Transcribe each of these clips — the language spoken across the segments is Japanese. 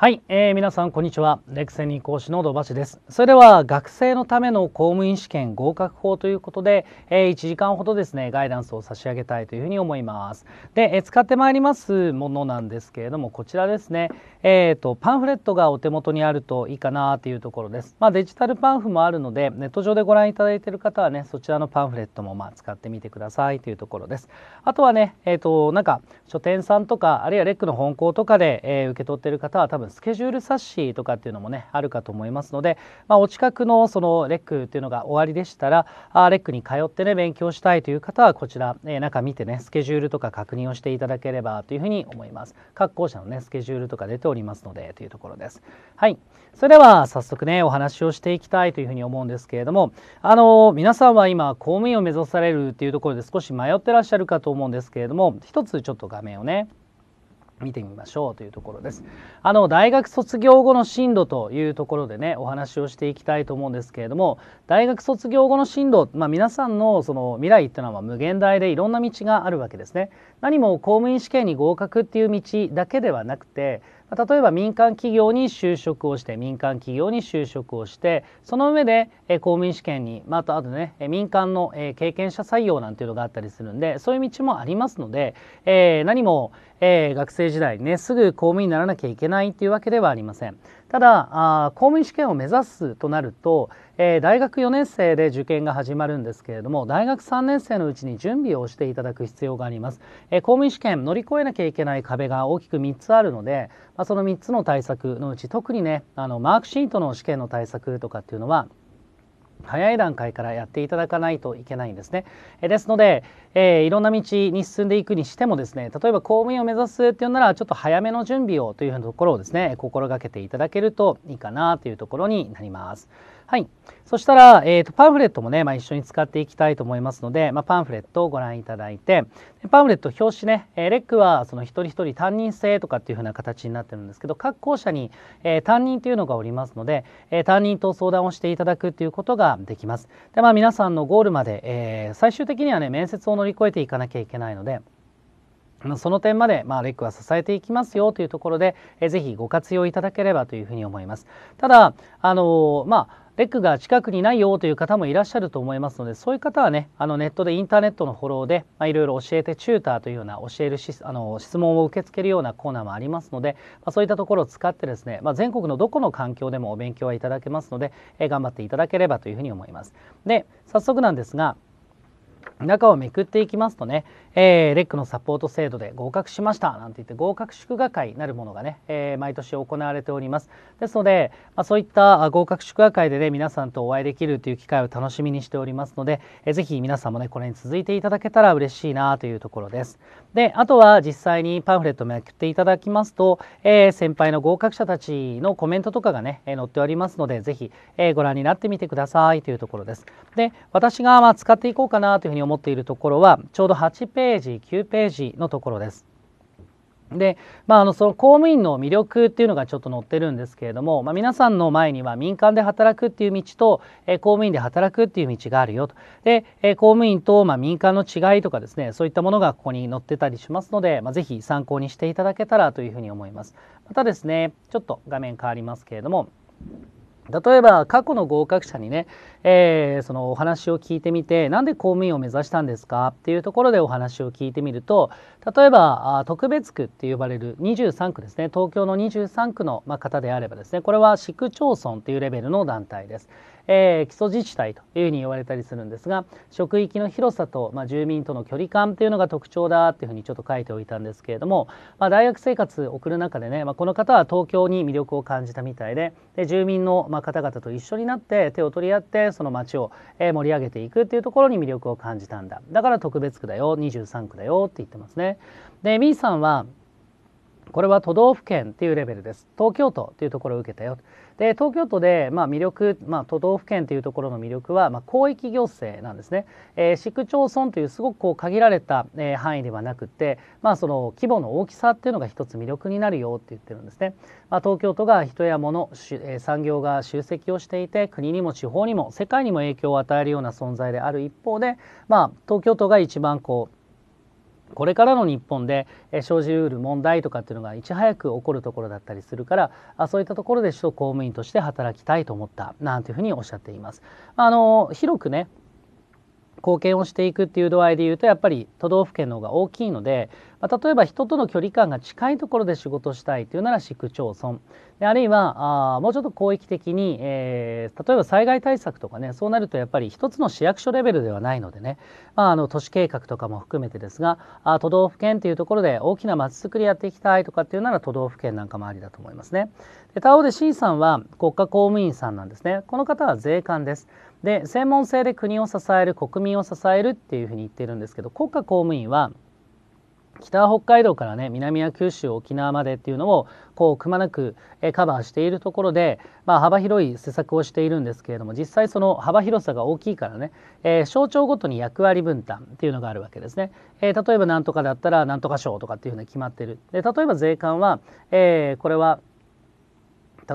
はい、えー、皆さんこんにちはレクセニー講師の土橋ですそれでは学生のための公務員試験合格法ということで、えー、1時間ほどですねガイダンスを差し上げたいというふうに思いますで、えー、使ってまいりますものなんですけれどもこちらですねえっ、ー、とパンフレットがお手元にあるといいかなというところですまあデジタルパンフもあるのでネット上でご覧いただいている方はねそちらのパンフレットもまあ使ってみてくださいというところですあとはねえっ、ー、となんか書店さんとかあるいはレックの本校とかで、えー、受け取っている方は多分スケジュール冊子とかっていうのもねあるかと思いますので、まあ、お近くのそのレックっていうのが終わりでしたらあレックに通ってね勉強したいという方はこちら、えー、中見てねスケジュールとか確認をしていただければというふうに思います。各校舎のねスケジュールとか出ておりますのでというところです。はい、それでは早速ねお話をしていきたいというふうに思うんですけれども、あの皆さんは今公務員を目指されるっていうところで少し迷ってらっしゃるかと思うんですけれども、一つちょっと画面をね見てみましょうというところです。あの大学卒業後の進路というところでねお話をしていきたいと思うんですけれども大学卒業後の進路、まあ、皆さんのその未来っていうのは無限大でいろんな道があるわけですね。何も公務員試験に合格っていう道だけではなくて例えば民間企業に就職をして民間企業に就職をしてその上で公務員試験に、まあ、あとあとね民間の経験者採用なんていうのがあったりするんでそういう道もありますので、えー、何も、えー、学生時代にねすぐ公務員にならなきゃいけないっていうわけではありません。ただあ公務員試験を目指すとなると、えー、大学4年生で受験が始まるんですけれども大学3年生のうちに準備をしていただく必要があります、えー、公務員試験乗り越えなきゃいけない壁が大きく3つあるので、まあ、その3つの対策のうち特にねあのマークシートの試験の対策とかっていうのは早い段階からやっていただかないといけないんですね。えですので、えー、いろんな道に進んでいくにしてもですね例えば公務員を目指すっていうならちょっと早めの準備をというふうなところをですね心がけていただけるといいかなというところになります。はい。そしたら、えっ、ー、と、パンフレットもね、まあ、一緒に使っていきたいと思いますので、まあ、パンフレットをご覧いただいて、パンフレット表紙ね、えー、レックはその一人一人担任制とかっていうふうな形になってるんですけど、各校舎に、えー、担任というのがおりますので、えー、担任と相談をしていただくっていうことができます。で、まあ、皆さんのゴールまで、えー、最終的にはね、面接を乗り越えていかなきゃいけないので、その点まで、まあ、レックは支えていきますよというところで、えー、ぜひご活用いただければというふうに思います。ただ、あのまあ、レックが近くにないよという方もいらっしゃると思いますのでそういう方はねあのネットでインターネットのフォローでいろいろ教えてチューターというような教えるあの質問を受け付けるようなコーナーもありますので、まあ、そういったところを使ってですね、まあ、全国のどこの環境でもお勉強はいただけますので、え頑張っていただければというふうに思います。で早速なんですが中をめくっていきますとね、えー、レックのサポート制度で合格しましたなんて言って合格祝賀会なるものがね、えー、毎年行われておりますですので、まあ、そういった合格祝賀会でね皆さんとお会いできるという機会を楽しみにしておりますので、えー、ぜひ皆さんもねこれに続いていただけたら嬉しいなというところですであとは実際にパンフレットめくっていただきますと、えー、先輩の合格者たちのコメントとかがね、えー、載っておりますのでぜひ、えー、ご覧になってみてくださいというところですで私がまあ使っていこうかなというふうに思っているところはちょうど8ページページ9ページのところです。で、まあ、あのその公務員の魅力っていうのがちょっと載ってるんですけれども、まあ、皆さんの前には民間で働くっていう道と、えー、公務員で働くっていう道があるよとで、えー、公務員と、まあ、民間の違いとかですねそういったものがここに載ってたりしますので、まあ、ぜひ参考にしていただけたらというふうに思います。またですねちょっと画面変わりますけれども例えば過去の合格者にね、えー、そのお話を聞いてみてなんで公務員を目指したんですかっていうところでお話を聞いてみると例えば特別区って呼ばれる23区ですね東京の23区の方であればですねこれは市区町村っていうレベルの団体です。えー、基礎自治体というふうに言われたりするんですが職域の広さと、まあ、住民との距離感というのが特徴だというふうにちょっと書いておいたんですけれども、まあ、大学生活送る中でね、まあ、この方は東京に魅力を感じたみたいでで住民の、まあ、方々と一緒になって手を取り合ってその街を、え盛り上げていくっていうところに魅力を感じたんだだから特別区だよ23区だよって言ってますね。で B さんはこれは都道府県っていうレベルです。東京都というところを受けたよ。で、東京都で、まあ、魅力、まあ、都道府県というところの魅力は、まあ、広域行政なんですね。えー、市区町村というすごくこう限られた、えー、範囲ではなくて、まあ、その規模の大きさっていうのが一つ魅力になるよって言ってるんですね。まあ、東京都が人や物、えー、産業が集積をしていて、国にも地方にも世界にも影響を与えるような存在である一方で、まあ、東京都が一番こう、これからの日本で生じうる問題とかっていうのがいち早く起こるところだったりするからそういったところで首都公務員として働きたいと思ったなんていうふうにおっしゃっています。あの広くね貢献をしていくっていう度合いでいうとやっぱり都道府県の方が大きいので、まあ、例えば人との距離感が近いところで仕事したいというなら市区町村であるいはあもうちょっと広域的に、えー、例えば災害対策とかねそうなるとやっぱり一つの市役所レベルではないのでね、まあ、あの都市計画とかも含めてですがあ都道府県というところで大きなまちづくりやっていきたいとかっていうなら都道府県なんかもありだと思いますね。で他方で C さんは国家公務員さんなんですね。この方は税関です。で専門性で国を支える国民を支えるっていうふうに言ってるんですけど国家公務員は北北海道からね南は九州沖縄までっていうのをこうくまなくカバーしているところで、まあ、幅広い施策をしているんですけれども実際その幅広さが大きいからね、えー、省庁ごとに役割分担っていうのがあるわけですね、えー、例えば何とかだったら何とか省とかっていうふうに決まってるで例えば税関は、えー、これは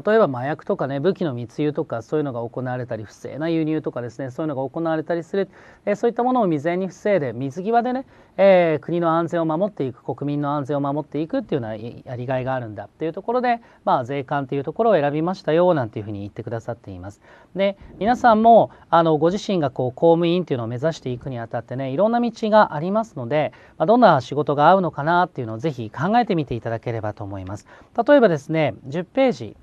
例えば麻薬とかね武器の密輸とかそういうのが行われたり不正な輸入とかですねそういうのが行われたりする、えそういったものを未然に防いで水際でね、え国の安全を守っていく国民の安全を守っていくっていうのはやりがいがあるんだっていうところで、まあ、税関っていうところを選びましたよなんていうふうに言ってくださっています。で皆さんもあのご自身がこう公務員っていうのを目指していくにあたってねいろんな道がありますので、まあ、どんな仕事が合うのかなっていうのをぜひ考えてみていただければと思います。例えばですね10ページ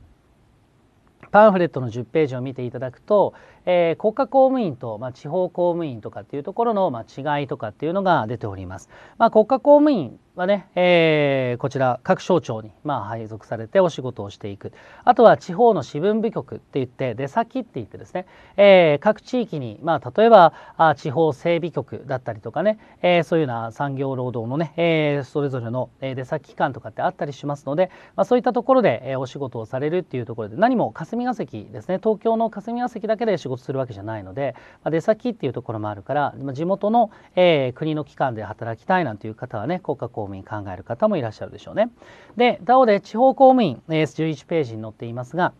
パンフレットの10ページを見ていただくとえー、国家公務員と、まあ、地方公務員とかっていうところの、まあ、違いとかっていうのが出ております。まあ、国家公務員はね、えー、こちら各省庁に、まあ、配属されてお仕事をしていくあとは地方の私分部局って言って出先って言ってですね、えー、各地域に、まあ、例えばあ地方整備局だったりとかね、えー、そういうような産業労働のね、えー、それぞれの出先機関とかってあったりしますので、まあ、そういったところで、えー、お仕事をされるっていうところで何も霞が関ですね東京の霞が関だけで仕事事するわけじゃないので、まあ、出先っていうところもあるから、まあ、地元の、えー、国の機関で働きたいなんていう方はね国家公務員考える方もいらっしゃるでしょうね。で DAO で地方公務員、えー、11ページに載っていますが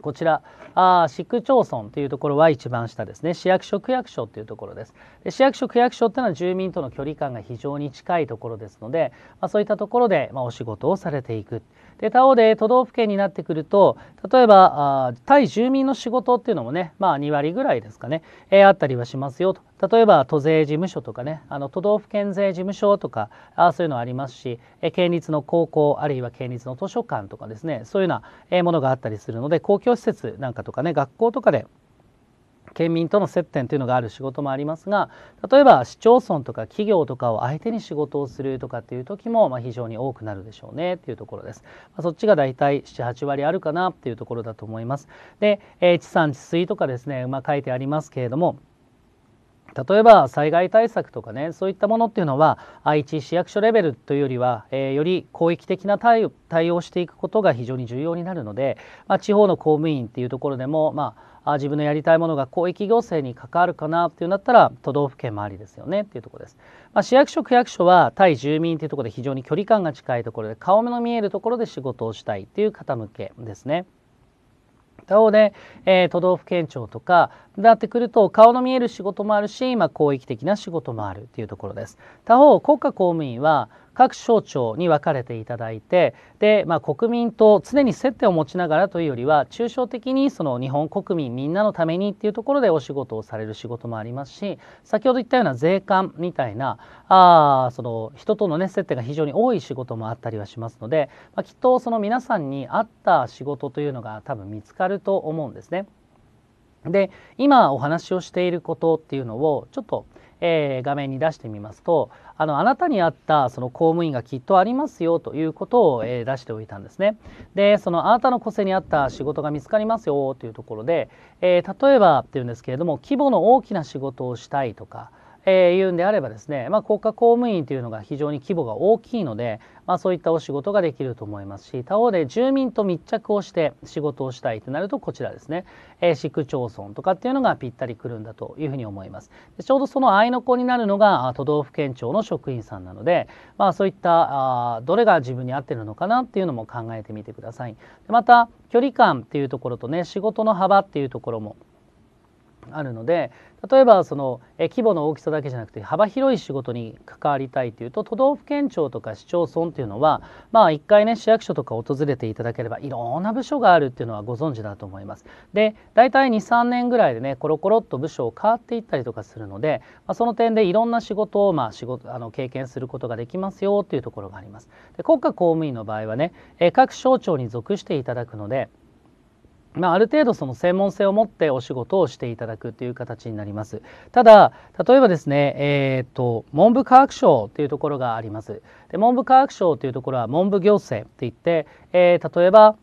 こちらあ市区町村というところは一番下ですね市役所区役所というところですで市役所区役所っていうのは住民との距離感が非常に近いところですので、まあ、そういったところで、まあ、お仕事をされていく。で他方で都道府県になってくると例えば対住民の仕事っていうのもね、まあ、2割ぐらいですかね、えー、あったりはしますよと例えば都税事務所とかねあの都道府県税事務所とかあそういうのありますし、え県立の高校あるいは県立の図書館とかですねそういうようなものがあったりするので公共施設なんかとかね学校とかで県民との接点というのがある仕事もありますが例えば市町村とか企業とかを相手に仕事をするとかっていう時も、ま非常に多くなるでしょうねっていうところです、まそっちが大体78割あるかなっていうところだと思いますで、え地産地水とかですね、まあ、書いてありますけれども例えば災害対策とかねそういったものっていうのは愛知市役所レベルというよりは、えー、より広域的な対応していくことが非常に重要になるので、まあ、地方の公務員っていうところでも、まああ自分のやりたいものが広域行政に関わるかなっていうんだったら都道府県もありですよねっていうとこです、まあ、市役所区役所は対住民っていうとこで非常に距離感が近いところで顔目の見えるところで仕事をしたいっていう方向けですね他方で、えー、都道府県庁とかなってくると顔の見える仕事もあるし、まあ、広域的な仕事もあるっていうところです他方国家公務員は各省庁に分かれていただいてで、まあ、国民と常に接点を持ちながらというよりは抽象的にその日本国民みんなのためにっていうところでお仕事をされる仕事もありますし先ほど言ったような税関みたいなあその人との、ね、接点が非常に多い仕事もあったりはしますので、まあ、きっとその皆さんに合った仕事というのが多分見つかると思うんですね。で今お話をしていることっていうのをちょっとえー、画面に出してみますとあのあなたにあったその公務員がきっとありますよということを、えー、出しておいたんですね。でそのあなたの個性に合った仕事が見つかりますよというところで、えー、例えばっていうんですけれども規模の大きな仕事をしたいとかえー、言うんであればですね、まあ、国家公務員というのが非常に規模が大きいので、まあ、そういったお仕事ができると思いますし他方で住民と密着をして仕事をしたいとなるとこちらですね、えー、市区町村とかっていうのがぴったりくるんだというふうに思いますでちょうどその合いの子になるのが都道府県庁の職員さんなので、まあ、そういったあどれが自分に合ってるのかなっていうのも考えてみてくださいでまた距離感っていうところとね仕事の幅っていうところもあるので例えばその規模の大きさだけじゃなくて幅広い仕事に関わりたいというと都道府県庁とか市町村っていうのはまあ一回ね市役所とか訪れていただければいろんな部署があるっていうのはご存知だと思います。で大体23年ぐらいでねコロコロっと部署を変わっていったりとかするので、まあ、その点でいろんな仕事をまあ仕事あの経験することができますよっていうところがあります。で国家公務員の場合はね各省庁に属していただくのでまあ、ある程度その専門性を持ってお仕事をしていただくという形になります。ただ例えばですね、えーと、文部科学省というところがあります。で文部科学省というところは文部行政っていって、えー、例えば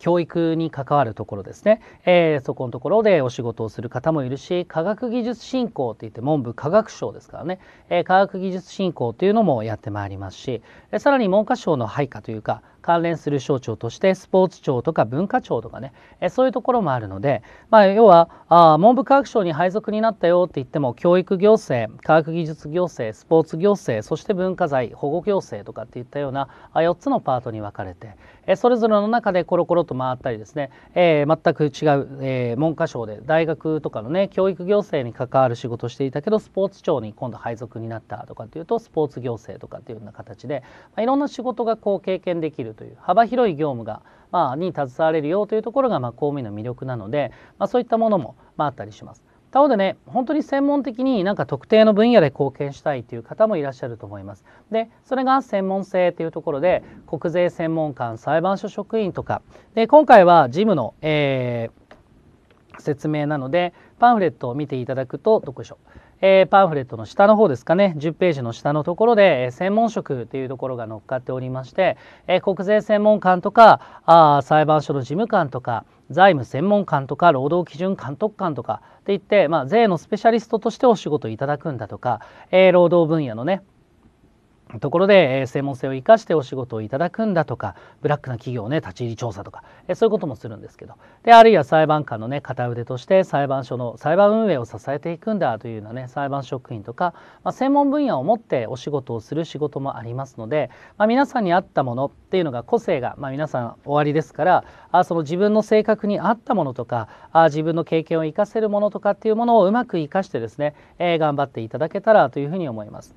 教育に関わるところですね、えー、そこのところでお仕事をする方もいるし科学技術振興といって文部科学省ですからね、えー、科学技術振興というのもやってまいりますしさらに文科省の配下というか関連する省庁としてスポーツ庁とか文化庁とかねえそういうところもあるので、まあ、要はあ文部科学省に配属になったよって言っても教育行政科学技術行政スポーツ行政そして文化財保護行政とかっていったようなあ4つのパートに分かれてえそれぞれの中でコロコロと回ったりですね、えー、全く違う、えー、文科省で大学とかのね教育行政に関わる仕事をしていたけどスポーツ庁に今度配属になったとかっていうとスポーツ行政とかっていうような形で、まあ、いろんな仕事がこう経験できるるという幅広い業務が、まあ、に携われるよというところが、まあ、公務員の魅力なので、まあ、そういったものも、まあ、あったりします。他方でね本当に専門的になんか特定の分野で貢献したいという方もいらっしゃると思います。でそれが専門性というところで国税専門官裁判所職員とかで今回は事務の、えー、説明なのでパンフレットを見ていただくとどこでしょうえー、パンフレットの下の方ですかね10ページの下のところで、えー、専門職というところが載っかっておりまして、えー、国税専門官とかあ裁判所の事務官とか財務専門官とか労働基準監督官とかっていって、まあ、税のスペシャリストとしてお仕事いただくんだとか、えー、労働分野のねところで、え専門性を生かしてお仕事をいただくんだとかブラックな企業ね立ち入り調査とか、えそういうこともするんですけどであるいは裁判官のね片腕として裁判所の裁判運営を支えていくんだというようなね裁判職員とか、まあ、専門分野を持ってお仕事をする仕事もありますので、まあ、皆さんに合ったものっていうのが個性が、まあ、皆さんおありですからあその自分の性格に合ったものとかあ自分の経験を生かせるものとかっていうものをうまく生かしてですね、えー、頑張っていただけたらというふうに思います。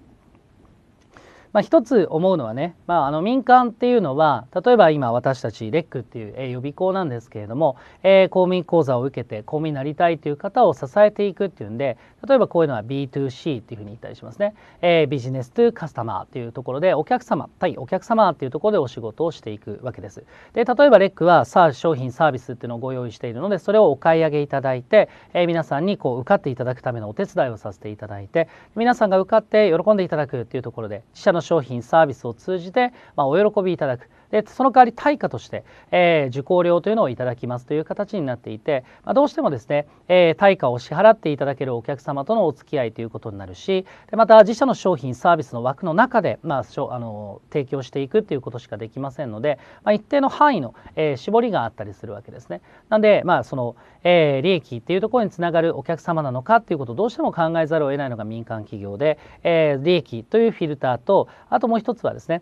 まあ、一つ思うのはね、まあ、あの民間っていうのは例えば今私たちレックっていう予備校なんですけれども、えー、公務員講座を受けて公務員になりたいという方を支えていくっていうんで例えばこういうのは B2C っていうふうに言ったりしますね、えー、ビジネスとカスタマーっていうところでお客様対お客様っていうところでお仕事をしていくわけです。で例えばレックはさあ商品サービスっていうのをご用意しているのでそれをお買い上げいただいて、えー、皆さんにこう受かっていただくためのお手伝いをさせていただいて皆さんが受かって喜んでいただくっていうところで自社の商品サービスを通じて、まあ、お喜びいただくでその代わり対価として、えー、受講料というのをいただきますという形になっていて、まあ、どうしてもですね、えー、対価を支払っていただけるお客様とのお付き合いということになるしでまた自社の商品サービスの枠の中で、まあ、あの提供していくということしかできませんので、まあ、一定の範囲の、えー、絞りがあったりするわけですね。なんで、まあそのえー、利益っていうところにつながるお客様なのかっていうことをどうしても考えざるを得ないのが民間企業で、えー、利益というフィルターとあともう一つはですね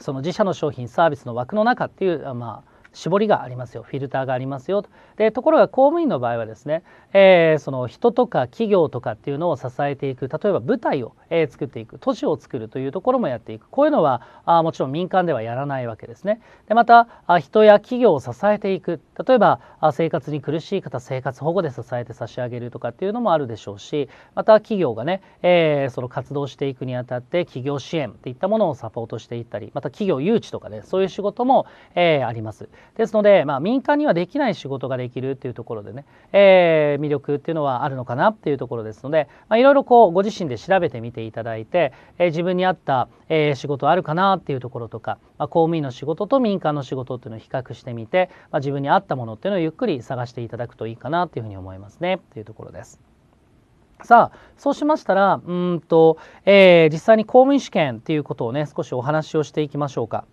その自社の商品サービスの枠の中っていう、まあ、絞りがありますよフィルターがありますよとでところが公務員の場合はですね、えー、その人とか企業とかっていうのを支えていく例えば舞台を、えー、作っていく都市を作るというところもやっていくこういうのはあもちろん民間ではやらないわけですね。でまたあ人や企業を支えていく例えばあ生活に苦しい方生活保護で支えて差し上げるとかっていうのもあるでしょうしまた企業がね、えー、その活動していくにあたって企業支援っていったものをサポートしていったりまた企業誘致とかねそういう仕事も、えー、あります。ですので、まあ、民間にはできない仕事ができるっていうところでね、えー、魅力っていうのはあるのかなっていうところですので、まあ、いろいろこうご自身で調べてみていただいて、えー、自分に合った、えー、仕事あるかなっていうところとか、まあ、公務員の仕事と民間の仕事っていうのを比較してみて、まあ、自分に合ったものっていうのをゆっくり探していただくといいかなっていうふうに思いますねっていうところです。さあそうしましたらうんと、えー、実際に公務員試験っていうことをね少しお話をしていきましょうか。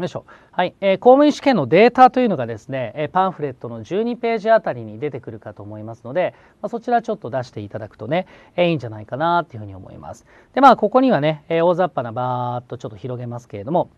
よいしょはい、えー、公務員試験のデータというのがですね、えー、パンフレットの12ページあたりに出てくるかと思いますので、まあ、そちらちょっと出していただくとね、えー、いいんじゃないかなというふうに思います。でまあここにはね、えー、大雑把なバーっとちょっと広げますけれども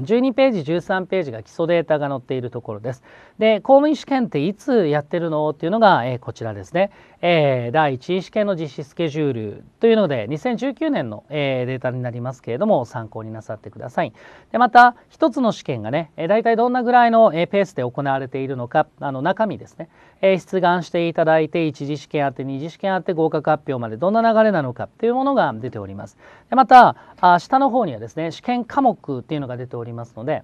12ページ13ページが基礎データが載っているところです。で公務員試験っていつやってるのっていうのが、えー、こちらですね、えー、第1位試験の実施スケジュールというので2019年の、えー、データになりますけれども参考になさってください。でまた一つの試験がね、えー、大体どんなぐらいの、えー、ペースで行われているのかあの中身ですね、えー、出願していただいて1次試験あって2次試験あって合格発表までどんな流れなのかっていうものが出ております。でまたあ下の方にはですね試験科目っていうのが出ておりますおりますので、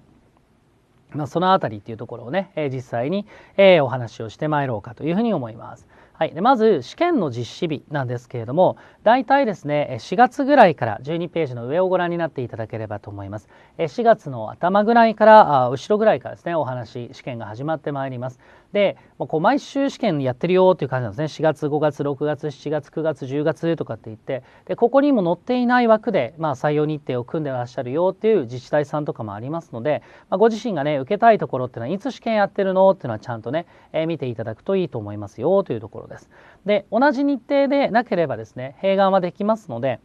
まあ、その辺りっていうところをね、えー、実際に、えー、お話をしてまいろうかというふうに思います。はい、でまず試験の実施日なんですけれども大体ですね4月ぐらいから12ページの上をご覧になっていただければと思います4月の頭ぐらいから後ろぐらいからですねお話試験が始まってまいりますで、まあ、こう毎週試験やってるよっていう感じなんですね4月5月6月7月9月10月とかって言ってでここにも載っていない枠で、まあ、採用日程を組んでらっしゃるよっていう自治体さんとかもありますので、まあ、ご自身がね受けたいところっていうのはいつ試験やってるのっていうのはちゃんとね、えー、見ていただくといいと思いますよというところです。で同じ日程でなければですね併願はできますので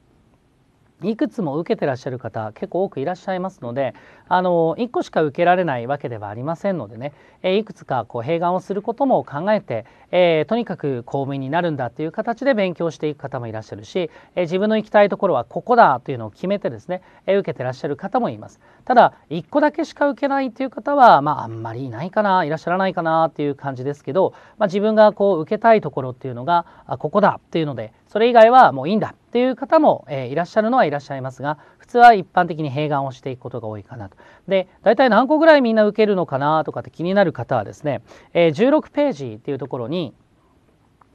いくつも受けてらっしゃる方結構多くいらっしゃいますのであの1個しか受けられないわけではありませんのでね、えいくつかこう併願をすることも考えて、えとにかく公務員になるんだという形で勉強していく方もいらっしゃるし、え自分の行きたいところはここだというのを決めてですね、え受けてらっしゃる方もいます。ただ1個だけしか受けないという方は、まあ、あんまりいないかないらっしゃらないかなっていう感じですけど、まあ、自分がこう受けたいところっていうのがあここだっていうのでそれ以外はもういいんだっていう方も、えー、いらっしゃるのはいらっしゃいますが普通は一般的に併願をしていくことが多いかなと。で大体何個ぐらいみんな受けるのかなとかって気になる方はですね、えー、16ページっていうところに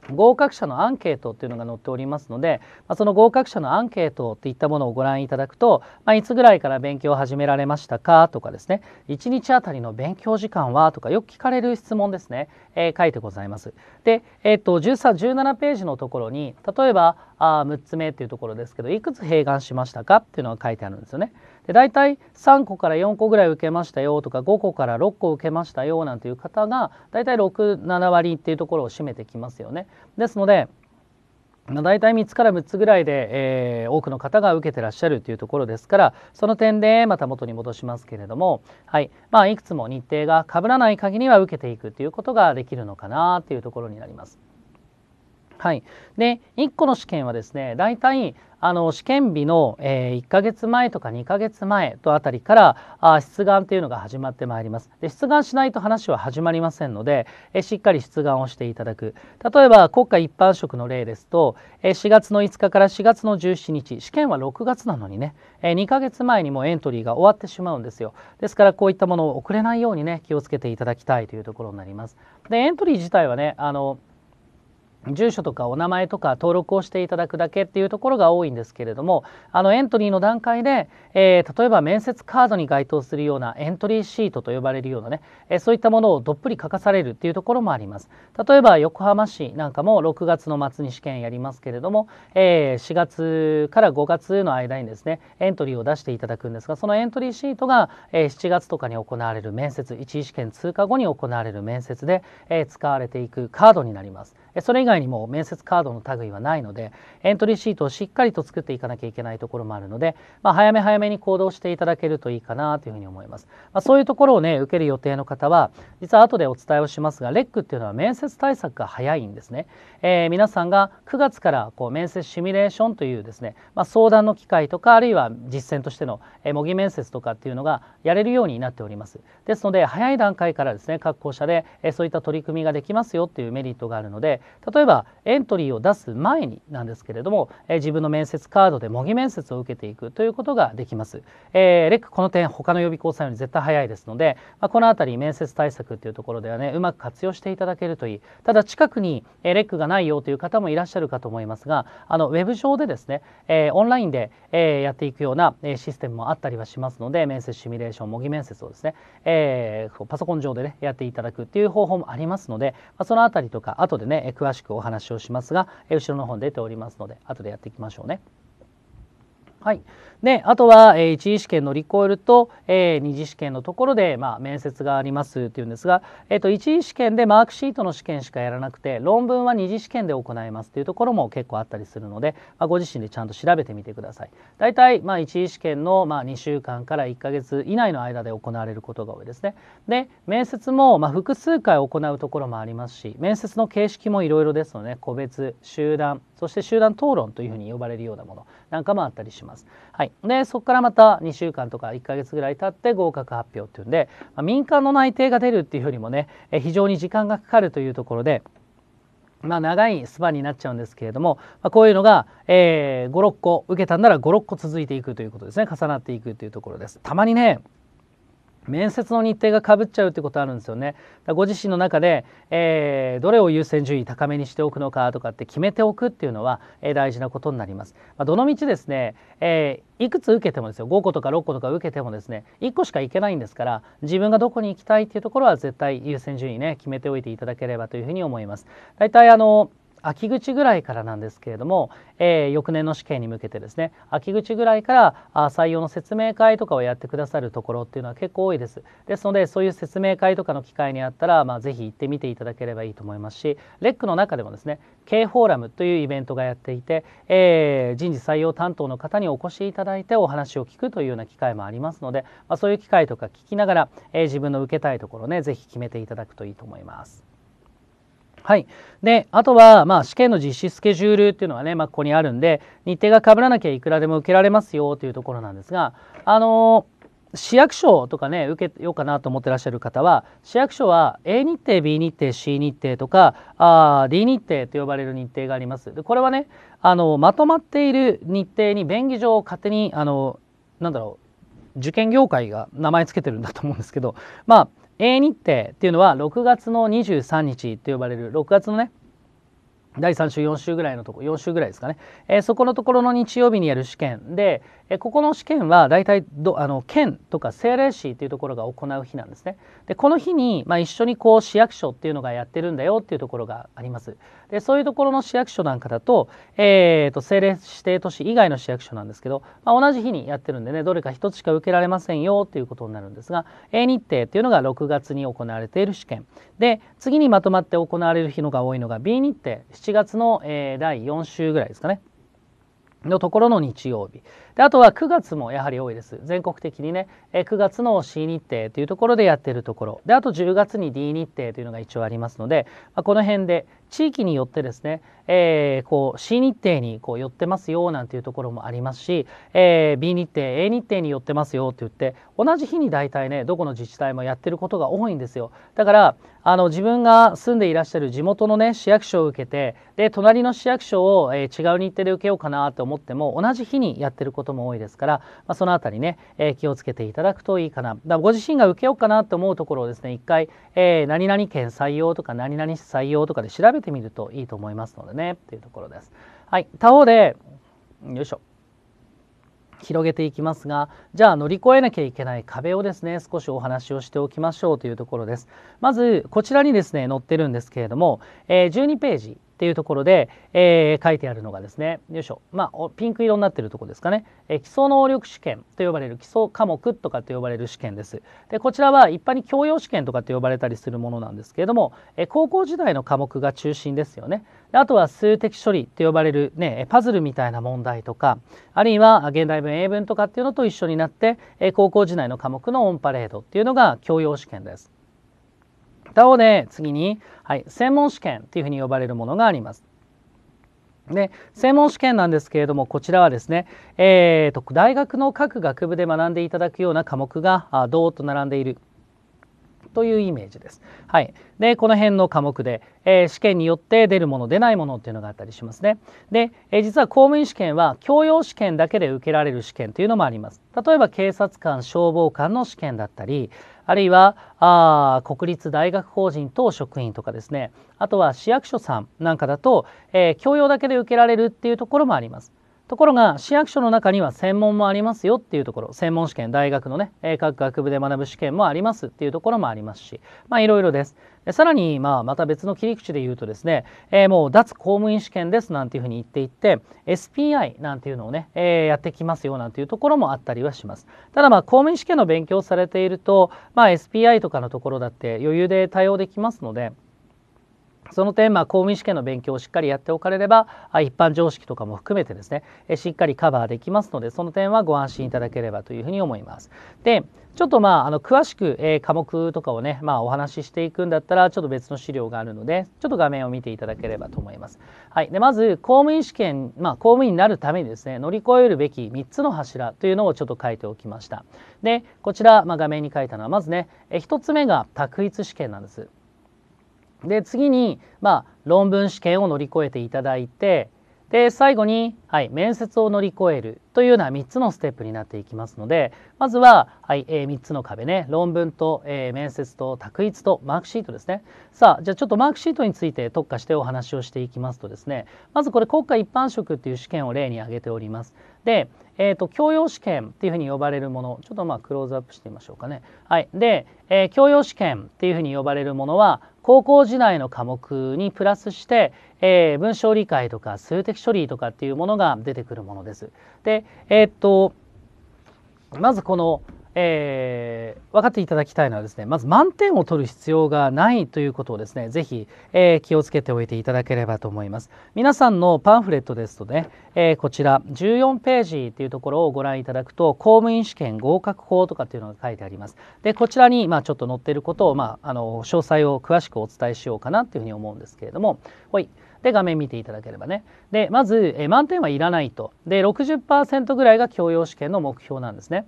合格者のアンケートっていうのが載っておりますので、まあ、その合格者のアンケートといったものをご覧いただくと、まあ、いつぐらいから勉強を始められましたかとかですね1日あたりの勉強時間はとかよく聞かれる質問ですね、えー、書いてございます。で、えーと、と13 17ページのところに例えばあ6つ目っていうところですけどいくつ併願しましたかっていうのが書いてあるんですよね。で大体3個から4個ぐらい受けましたよとか5個から6個受けましたよなんていう方が大体67割っていうところを占めてきますよね。ですのでまあ、大体3つから6つぐらいで、えー、多くの方が受けてらっしゃるというところですからその点でまた元に戻しますけれども、はいまあ、いくつも日程が被らない限りは受けていくということができるのかなというところになります。はい、で1個の試験はですね大体あの試験日の、えー、1ヶ月前とか2ヶ月前とあたりからあ出願というのが始まってまいります。で出願しないと話は始まりませんので、えー、しっかり出願をしていただく例えば国家一般職の例ですと、えー、4月の5日から4月の17日試験は6月なのにね、えー、2ヶ月前にもエントリーが終わってしまうんですよですからこういったものを遅れないようにね気をつけていただきたいというところになります。でエントリー自体はねあの住所とかお名前とか登録をしていただくだけっていうところが多いんですけれどもあのエントリーの段階で、えー、例えば面接カードに該当するようなエントリーシートと呼ばれるようなね、えー、そういったものをどっぷり書かされるっていうところもあります例えば横浜市なんかも6月の末に試験やりますけれども、えー、4月から5月の間にですねエントリーを出していただくんですがそのエントリーシートが、え7月とかに行われる面接1次試験通過後に行われる面接で、え使われていくカードになりますそれ以外にも面接カードの類はないのでエントリーシートをしっかりと作っていかなきゃいけないところもあるので、まあ、早め早めに行動していただけるといいかなというふうに思います、まあ、そういうところをね受ける予定の方は実は後でお伝えをしますがレックっていうのは面接対策が早いんですね、えー、皆さんが9月からこう面接シミュレーションというですね、まあ、相談の機会とかあるいは実践としての模擬面接とかっていうのがやれるようになっておりますですので早い段階からですね各校舎でそういった取り組みができますよっていうメリットがあるので例えばエントリーを出す前になんですけれども、え自分の面接カードで模擬面接を受けていくということができます。えー、レックこの点他の予備校さんより絶対早いですので、まあ、この辺り面接対策っていうところではねうまく活用していただけるといいただ近くに、えレックがないよという方もいらっしゃるかと思いますがあのウェブ上でですね、えー、オンラインで、えー、やっていくような、えシステムもあったりはしますので面接シミュレーション模擬面接をですね、えパソコン上でねやっていただくっていう方法もありますので、まあ、その辺りとか後でね詳しくお話をしますが後ろの方に出ておりますので後でやっていきましょうね。はい、であとは、えー、次試験乗り越えると、えー、次試験のところで、まあ、面接がありますっていうんですが、えーと、次試験でマークシートの試験しかやらなくて論文は2次試験で行いますというところも結構あったりするので、まあ、ご自身でちゃんと調べてみてください。大体、まあ、次試験の、まあ、2週間から1ヶ月以内の間で行われることが多いですね。で面接も、まあ、複数回行うところもありますし面接の形式もいろいろですので、ね、個別集団そして集団討論というふうに呼ばれるようなものなんかもあったりします。はい、でそこからまた2週間とか1ヶ月ぐらい経って合格発表っていうんで、まあ、民間の内定が出るっていうよりもね非常に時間がかかるというところで。まあ、長いスパンになっちゃうんですけれども、まあ、こういうのが、えー、56個受けたんなら56個続いていくということですね重なっていくというところです。たまにね面接の日程がかぶっちゃうってことあるんですよね。ご自身の中で、えー、どれを優先順位高めにしておくのかとかって決めておくっていうのは、えー、大事なことになります。まあ、どの道ですね、えー、いくつ受けてもですよ5個とか6個とか受けてもですね1個しか行けないんですから自分がどこに行きたいっていうところは絶対優先順位ね決めておいていただければというふうに思います。たいあの秋口ぐらいからなんですけれども、えー、翌年の試験に向けてですね秋口ぐらいからあ採用の説明会とかをやってくださるところっていうのは結構多いですですのでそういう説明会とかの機会にあったら、まあ、ぜひ行ってみていただければいいと思いますしレックの中でもですね K フォーラムというイベントがやっていて、えー、人事採用担当の方にお越しいただいてお話を聞くというような機会もありますので、まあ、そういう機会とか聞きながら、えー、自分の受けたいところねぜひ決めていただくといいと思います。はい、であとは、まあ、試験の実施スケジュールっていうのはね、まあ、ここにあるんで日程がかぶらなきゃいくらでも受けられますよというところなんですが、あのー、市役所とかね受けようかなと思ってらっしゃる方は市役所は A 日程 B 日程 C 日程とかあ D 日程と呼ばれる日程があります。でこれはね、あのー、まとまっている日程に便宜上を勝手に、あのー、なんだろう受験業界が名前つけてるんだと思うんですけどまあ A 日程っていうのは6月の23日と呼ばれる6月のね第3週4週ぐらいのとこ4週ぐらいですかね、えー、そこのところの日曜日にやる試験で、えここの試験は大体どあの県とか政令市というところが行う日なんですね。でこの日に、まあ、一緒にこう市役所っていうのがやってるんだよっていうところがあります。でそういうところの市役所なんかだと,、えーと、政令指定都市以外の市役所なんですけど、まあ、同じ日にやってるんでねどれか1つしか受けられませんよっていうことになるんですが A 日程っていうのが6月に行われている試験で次にまとまって行われる日のが多いのが B 日程7月の、えー、第4週ぐらいですかね。のところの日曜日であとは9月もやはり多いです全国的にね9月の C 日程というところでやってるところであと10月に D 日程というのが一応ありますので、まあ、この辺で地域によってですね、えー、こう C 日程にこう寄ってますよなんていうところもありますし、えー、B 日程 A 日程に寄ってますよって言って同じ日に大体ねどこの自治体もやってることが多いんですよだからあの自分が住んでいらっしゃる地元のね市役所を受けてで隣の市役所を、えー、違う日程で受けようかなと思っても同じ日にやってることも多いですから、まあ、その辺りね、えー、気をつけていただくといいかなだご自身が受けようかなと思うところをですね一回、えー、何々県採用とか何々市採用とかで調べげてみるといいと思いますのでねっていうところです。はい、他方でよいしょ広げていきますがじゃあ乗り越えなきゃいけない壁をですね少しお話をしておきましょうというところですまずこちらにですね載ってるんですけれども、えー、12ページっていうところで、えー、書いてあるのがですねよいしょ、まあ、ピンク色になってるとこですかね、えー、基礎能力試験と呼ばれる基礎科目とかと呼ばれる試験ですでこちらは一般に教養試験とかと呼ばれたりするものなんですけれども、えー、高校時代の科目が中心ですよねであとは数的処理と呼ばれる、ね、パズルみたいな問題とかあるいは現代文英文とかっていうのと一緒になって、えー、高校時代の科目のオンパレードっていうのが教養試験です。他方で次に、はい、専門試験というふうに呼ばれるものがあります。で専門試験なんですけれどもこちらはですね、えーと、大学の各学部で学んでいただくような科目がどーと並んでいるというイメージです。はい、でこの辺の科目で、えー、試験によって出るもの出ないものっていうのがあったりしますね。で、えー、実は公務員試験は教養試験だけで受けられる試験というのもあります。例えば警察官消防官の試験だったりあるいはあ国立大学法人等職員とかですねあとは市役所さんなんかだと、えー、教養だけで受けられるっていうところもあります。ところが市役所の中には専門もありますよっていうところ専門試験大学のね各学部で学ぶ試験もありますっていうところもありますしまあいろいろですでさらにまあまた別の切り口で言うとですね、えー、もう脱公務員試験ですなんていうふうに言っていって SPI なんていうのをね、えー、やってきますよなんていうところもあったりはしますただまあ公務員試験の勉強されているとまあ SPI とかのところだって余裕で対応できますのでその点、まあ、公務員試験の勉強をしっかりやっておかれれば一般常識とかも含めてですねえしっかりカバーできますのでその点はご安心いただければというふうに思います。でちょっとまああの詳しく、えー、科目とかをね、まあ、お話ししていくんだったらちょっと別の資料があるのでちょっと画面を見ていただければと思います。はい、でまず公務員試験、まあ、公務員になるためにですね乗り越えるべき3つの柱というのをちょっと書いておきました。でこちら、まあ、画面に書いたのはまずね1つ目が択一試験なんです。で次に、まあ、論文試験を乗り越えていただいてで最後に、はい、面接を乗り越えるというような3つのステップになっていきますのでまずは、はいえー、3つの壁ね論文と、えー、面接と択一とマークシートですねさあじゃあちょっとマークシートについて特化してお話をしていきますとですねまずこれ国家一般職っていう試験を例に挙げておりますで、えーと、と教養試験っていうふうに呼ばれるものちょっとまあクローズアップしてみましょうかねはいで、えー、教養試験っていうふうに呼ばれるものは高校時代の科目にプラスして、えー、文章理解とか数的処理とかっていうものが出てくるものです。で、えー、っとまずこのえー、分かっていただきたいのはですねまず満点を取る必要がないということをですね是非、えー、気をつけておいていただければと思います皆さんのパンフレットですとね、えー、こちら14ページというところをご覧いただくと公務員試験合格法とかっていうのが書いてありますでこちらにまあちょっと載ってることを、まあ、あの詳細を詳しくお伝えしようかなというふうに思うんですけれどもほいで画面見ていただければねでまず、えー、満点はいらないとで60%ぐらいが教養試験の目標なんですね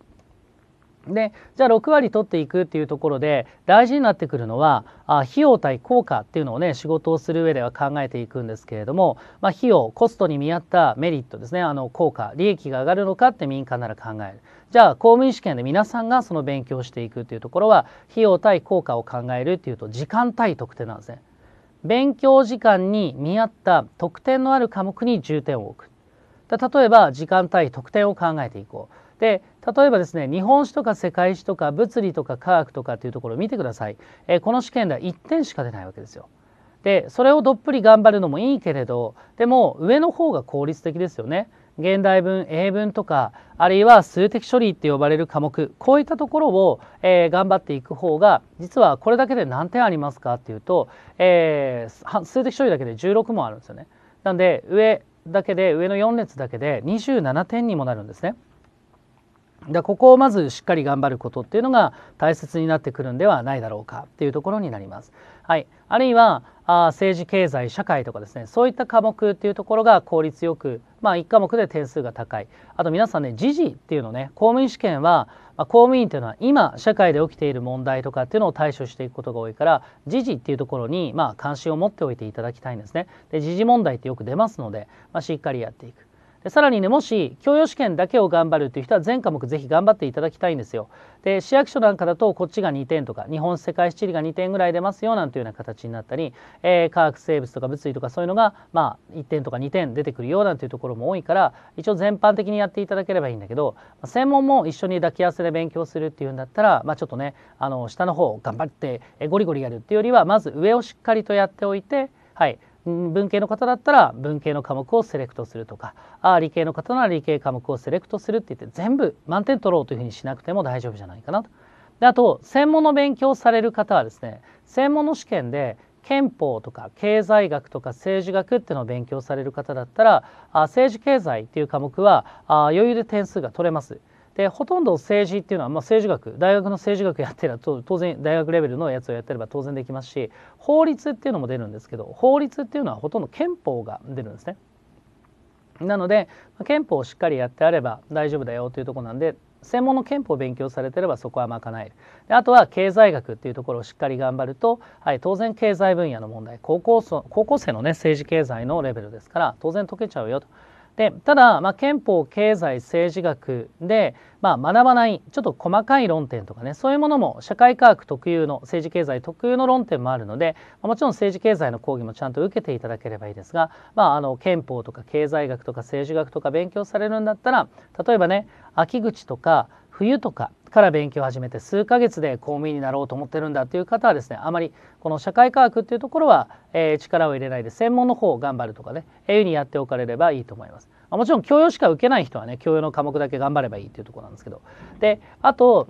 でじゃあ6割取っていくっていうところで大事になってくるのはあ費用対効果っていうのをね仕事をする上では考えていくんですけれども、まあ、費用コストに見合ったメリットですねあの効果利益が上がるのかって民間なら考えるじゃあ公務員試験で皆さんがその勉強していくっていうところは費用対効果を考えるっていうと時間対特典なんですね。勉強時間に見合った特典のある科目に重点を置く例えば時間対特典を考えていこうで例えばですね日本史とか世界史とか物理とか科学とかっていうところを見てください、えー、この試験では1点しか出ないわけですよ。でそれをどっぷり頑張るのもいいけれどでも上の方が効率的ですよね。現代文英文とかあるいは数的処理って呼ばれる科目こういったところを、えー、頑張っていく方が実はこれだけで何点ありますかっていうと、えー、数的処理だけで16問あるんですよね。なんで上だけで上の4列だけで27点にもなるんですね。でここをまずしっかり頑張ることっていうのが大切になってくるんではないだろうかっていうところになります。はい、あるいはあ政治経済社会とかですねそういった科目っていうところが効率よく、まあ、1科目で点数が高いあと皆さんね時事っていうのね公務員試験は、まあ、公務員っていうのは今社会で起きている問題とかっていうのを対処していくことが多いから時事っていうところに、まあ、関心を持っておいていただきたいんですね。で時事問題ってよく出ますので、まあ、しっかりやっていく。でさらにねもし教養試験だけを頑張るという人は全科目ぜひ頑張っていただきたいんですよ。で市役所なんかだとこっちが2点とか日本世界史地理が2点ぐらい出ますよなんていうような形になったり、えー、化学生物とか物理とかそういうのが、まあ、1点とか2点出てくるよなんていうところも多いから一応全般的にやっていただければいいんだけど専門も一緒に抱き合わせで勉強するっていうんだったら、まあ、ちょっとねあの下の方頑張ってゴリゴリやるっていうよりはまず上をしっかりとやっておいてはい文系の方だったら文系の科目をセレクトするとかあ理系の方なら理系科目をセレクトするって言って全部満点取ろうというふうにしなくても大丈夫じゃないかなと。であと専門の勉強される方はですね専門の試験で憲法とか経済学とか政治学っていうのを勉強される方だったらあ政治経済っていう科目はあ余裕で点数が取れます。でほとんど政治っていうのは、まあ、政治学大学の政治学やってれば当然大学レベルのやつをやってれば当然できますし法律っていうのも出るんですけど法律っていうのはほとんど憲法が出るんですね。なので憲法をしっかりやってあれば大丈夫だよというとこなんで専門の憲法を勉強されてればそこは賄えるであとは経済学っていうところをしっかり頑張ると、はい、当然経済分野の問題高校高校生のね政治経済のレベルですから当然解けちゃうよと。でただ、まあ、憲法経済政治学で、まあ、学ばないちょっと細かい論点とかねそういうものも社会科学特有の政治経済特有の論点もあるので、まもちろん政治経済の講義もちゃんと受けていただければいいですが、まあ、あの憲法とか経済学とか政治学とか勉強されるんだったら例えばね秋口とか冬とかから勉強を始めて数ヶ月で公務員になろうと思ってるんだという方はですねあまりこの社会科学っていうところは、えー、力を入れないで専門の方を頑張るとかねいううにやっておかれればいいと思います。もちろん教養しか受けない人はね教養の科目だけ頑張ればいいっていうところなんですけどであと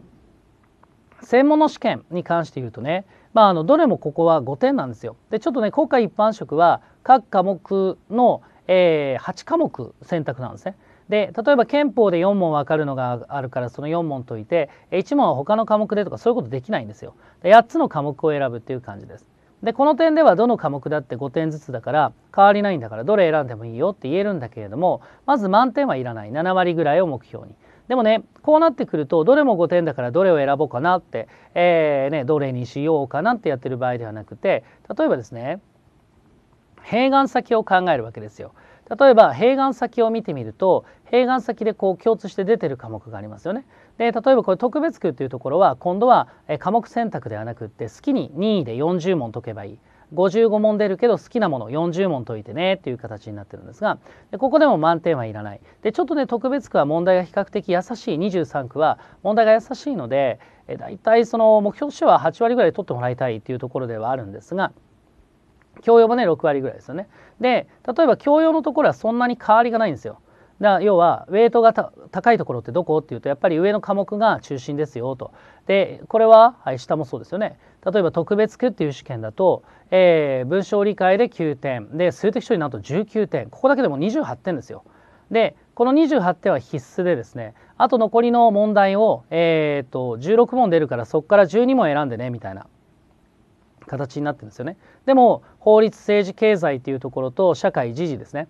専門の試験に関して言うとねまあ、あのどれもここは5点なんですよ。でちょっとね国家一般職は各科目の、えー、8科目選択なんですね。で例えば憲法で4問分かるのがあるからその4問解いて1問は他の科目でとかそういうことできないんですよ。8つの科目を選ぶっていう感じです。でこの点ではどの科目だって5点ずつだから変わりないんだからどれ選んでもいいよって言えるんだけれどもまず満点はいらない7割ぐらいを目標に。でもねこうなってくるとどれも5点だからどれを選ぼうかなって、えー、ね、どれにしようかなってやってる場合ではなくて例えばですね併願先を考えるわけですよ。例えば併願先を見てみると併願先でこう共通して出てる科目がありますよね。で例えばこれ特別区というところは今度は科目選択ではなくって好きに任意で40問解けばいい。55問出るけど好きなもの40問解いてねっていう形になってるんですがでここでも満点はいらないでちょっとね特別区は問題が比較的優しい23区は問題が優しいのでえ大体その目標としては8割ぐらい取ってもらいたいっていうところではあるんですが教養もね6割ぐらいですよねで例えば教養のところはそんなに変わりがないんですよだ要はウェイトが高いところってどこっていうとやっぱり上の科目が中心ですよとでこれは、はい、下もそうですよね例えば特別区っていう試験だと、えー、文章理解で9点で数的処理なんと19点ここだけでも28点ですよでこの28点は必須でですねあと残りの問題を、えーと、と16問出るからそこから12問選んでねみたいな形になってるんですよね。でも法律政治経済というところと社会時事ですね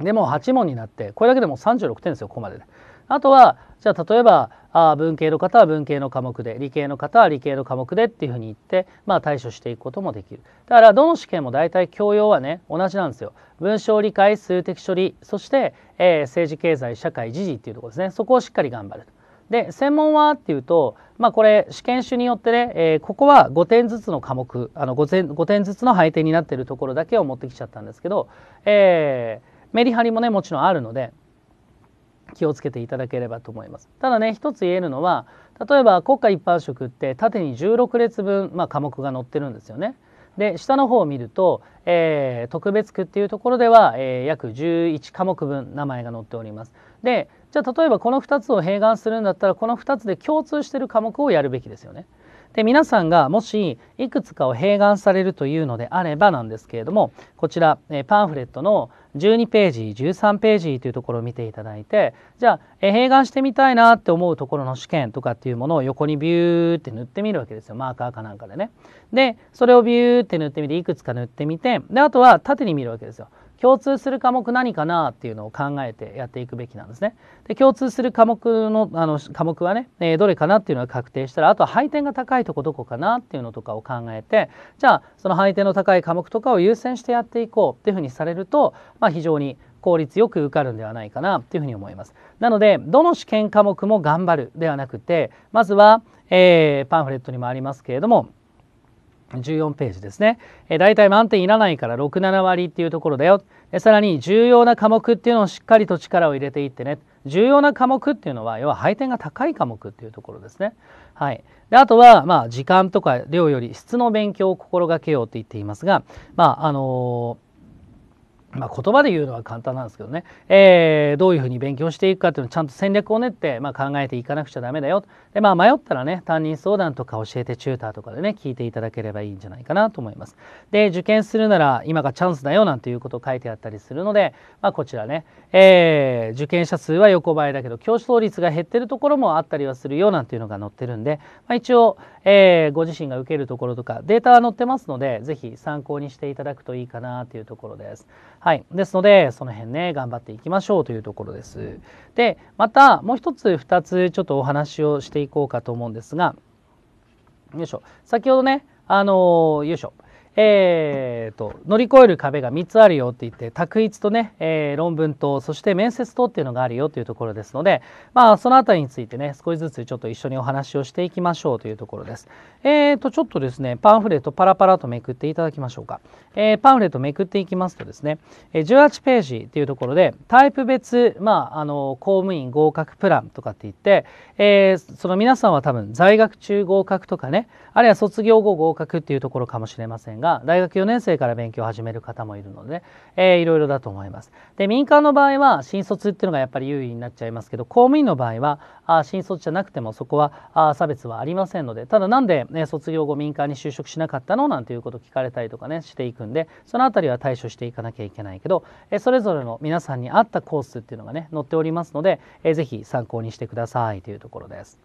でも8問になってこれだけでも36点ですよここまでで。あとはじゃあ例えばあ文系の方は文系の科目で理系の方は理系の科目でっていうふうに言って、まあ、対処していくこともできるだからどの試験も大体教養はね同じなんですよ文章理解数的処理そして、えー、政治経済社会時事っていうところですねそこをしっかり頑張るで専門はっていうと、まあ、これ試験種によってね、えー、ここは5点ずつの科目あの 5, 点5点ずつの配点になっているところだけを持ってきちゃったんですけど、えー、メリハリもねもちろんあるので気をつけていただければと思います。ただね一つ言えるのは例えば国家一般職って縦に16列分、まあ、科目が載ってるんですよね。で下の方を見ると、えー、特別区っていうところでは、えー、約11科目分名前が載っております。でじゃあ例えばこの2つを併願するんだったらこの2つで共通してる科目をやるべきですよね。で皆さんがもしいくつかを併願されるというのであればなんですけれどもこちら、えパンフレットの12ページ13ページというところを見ていただいてじゃあ、併願してみたいなって思うところの試験とかっていうものを横にビューって塗ってみるわけですよマーカーかなんかでね。でそれをビューって塗ってみていくつか塗ってみてであとは縦に見るわけですよ。共通する科目何かなっていうのを考えてやっていくべきなんですね。で共通する科目のあの科目はね、えー、どれかなっていうのが確定したらあとは配点が高いとこどこかなっていうのとかを考えてじゃあその配点の高い科目とかを優先してやっていこうっていうふうにされると、まあ、非常に効率よく受かるんではないかなというふに思います。なのでどの試験科目も頑張るではなくてまずは、えー、パンフレットにもありますけれども14ページですね、えー、大体満点いらないから67割っていうところだよさらに重要な科目っていうのをしっかりと力を入れていってね重要な科目っていうのは要は配点が高い科目っていうところですね。はい、であとは、まあ、時間とか量より質の勉強を心がけようと言っていますが、まああのーまあ、言葉で言うのは簡単なんですけどね、えー、どういうふうに勉強していくかっていうのをちゃんと戦略を練って、まあ、考えていかなくちゃダメだよでまあ迷ったらね担任相談とか教えてチューターとかでね聞いていただければいいんじゃないかなと思います。で受験するなら今がチャンスだよなんていうことを書いてあったりするので、まあ、こちらね、えー、受験者数は横ばいだけど競争率が減ってるところもあったりはするよなんていうのが載ってるんで、まあ、一応、えー、ご自身が受けるところとかデータは載ってますので是非参考にしていただくといいかなというところです。はい、ですのでその辺ね頑張っていきましょうというところです。でまたもう一つ2つちょっとお話をしていこうかと思うんですがよいしょ先ほどねあのよいしょえーと、乗り越える壁が3つあるよって言って択一とね、えー、論文とそして面接とっていうのがあるよというところですので、まあ、その辺りについてね少しずつちょっと一緒にお話をしていきましょうというところです。えーと、とちょっとですねパンフレットパラパラとめくっていただきましょうか、えー、パンフレットめくっていきますとですね18ページっていうところでタイプ別、まあ、あの公務員合格プランとかって言って、えー、その皆さんは多分在学中合格とかねあるいは卒業後合格っていうところかもしれませんがが大学4年生から勉強を始める方もいるので、えー、いろいろだと思います。で民間の場合は新卒っていうのがやっぱり優位になっちゃいますけど公務員の場合はあ新卒じゃなくてもそこはあ差別はありませんのでただなんで、ね、卒業後民間に就職しなかったのなんていうことを聞かれたりとかねしていくんでその辺りは対処していかなきゃいけないけど、えー、それぞれの皆さんに合ったコースっていうのがね載っておりますので、えー、ぜひ参考にしてくださいというところです。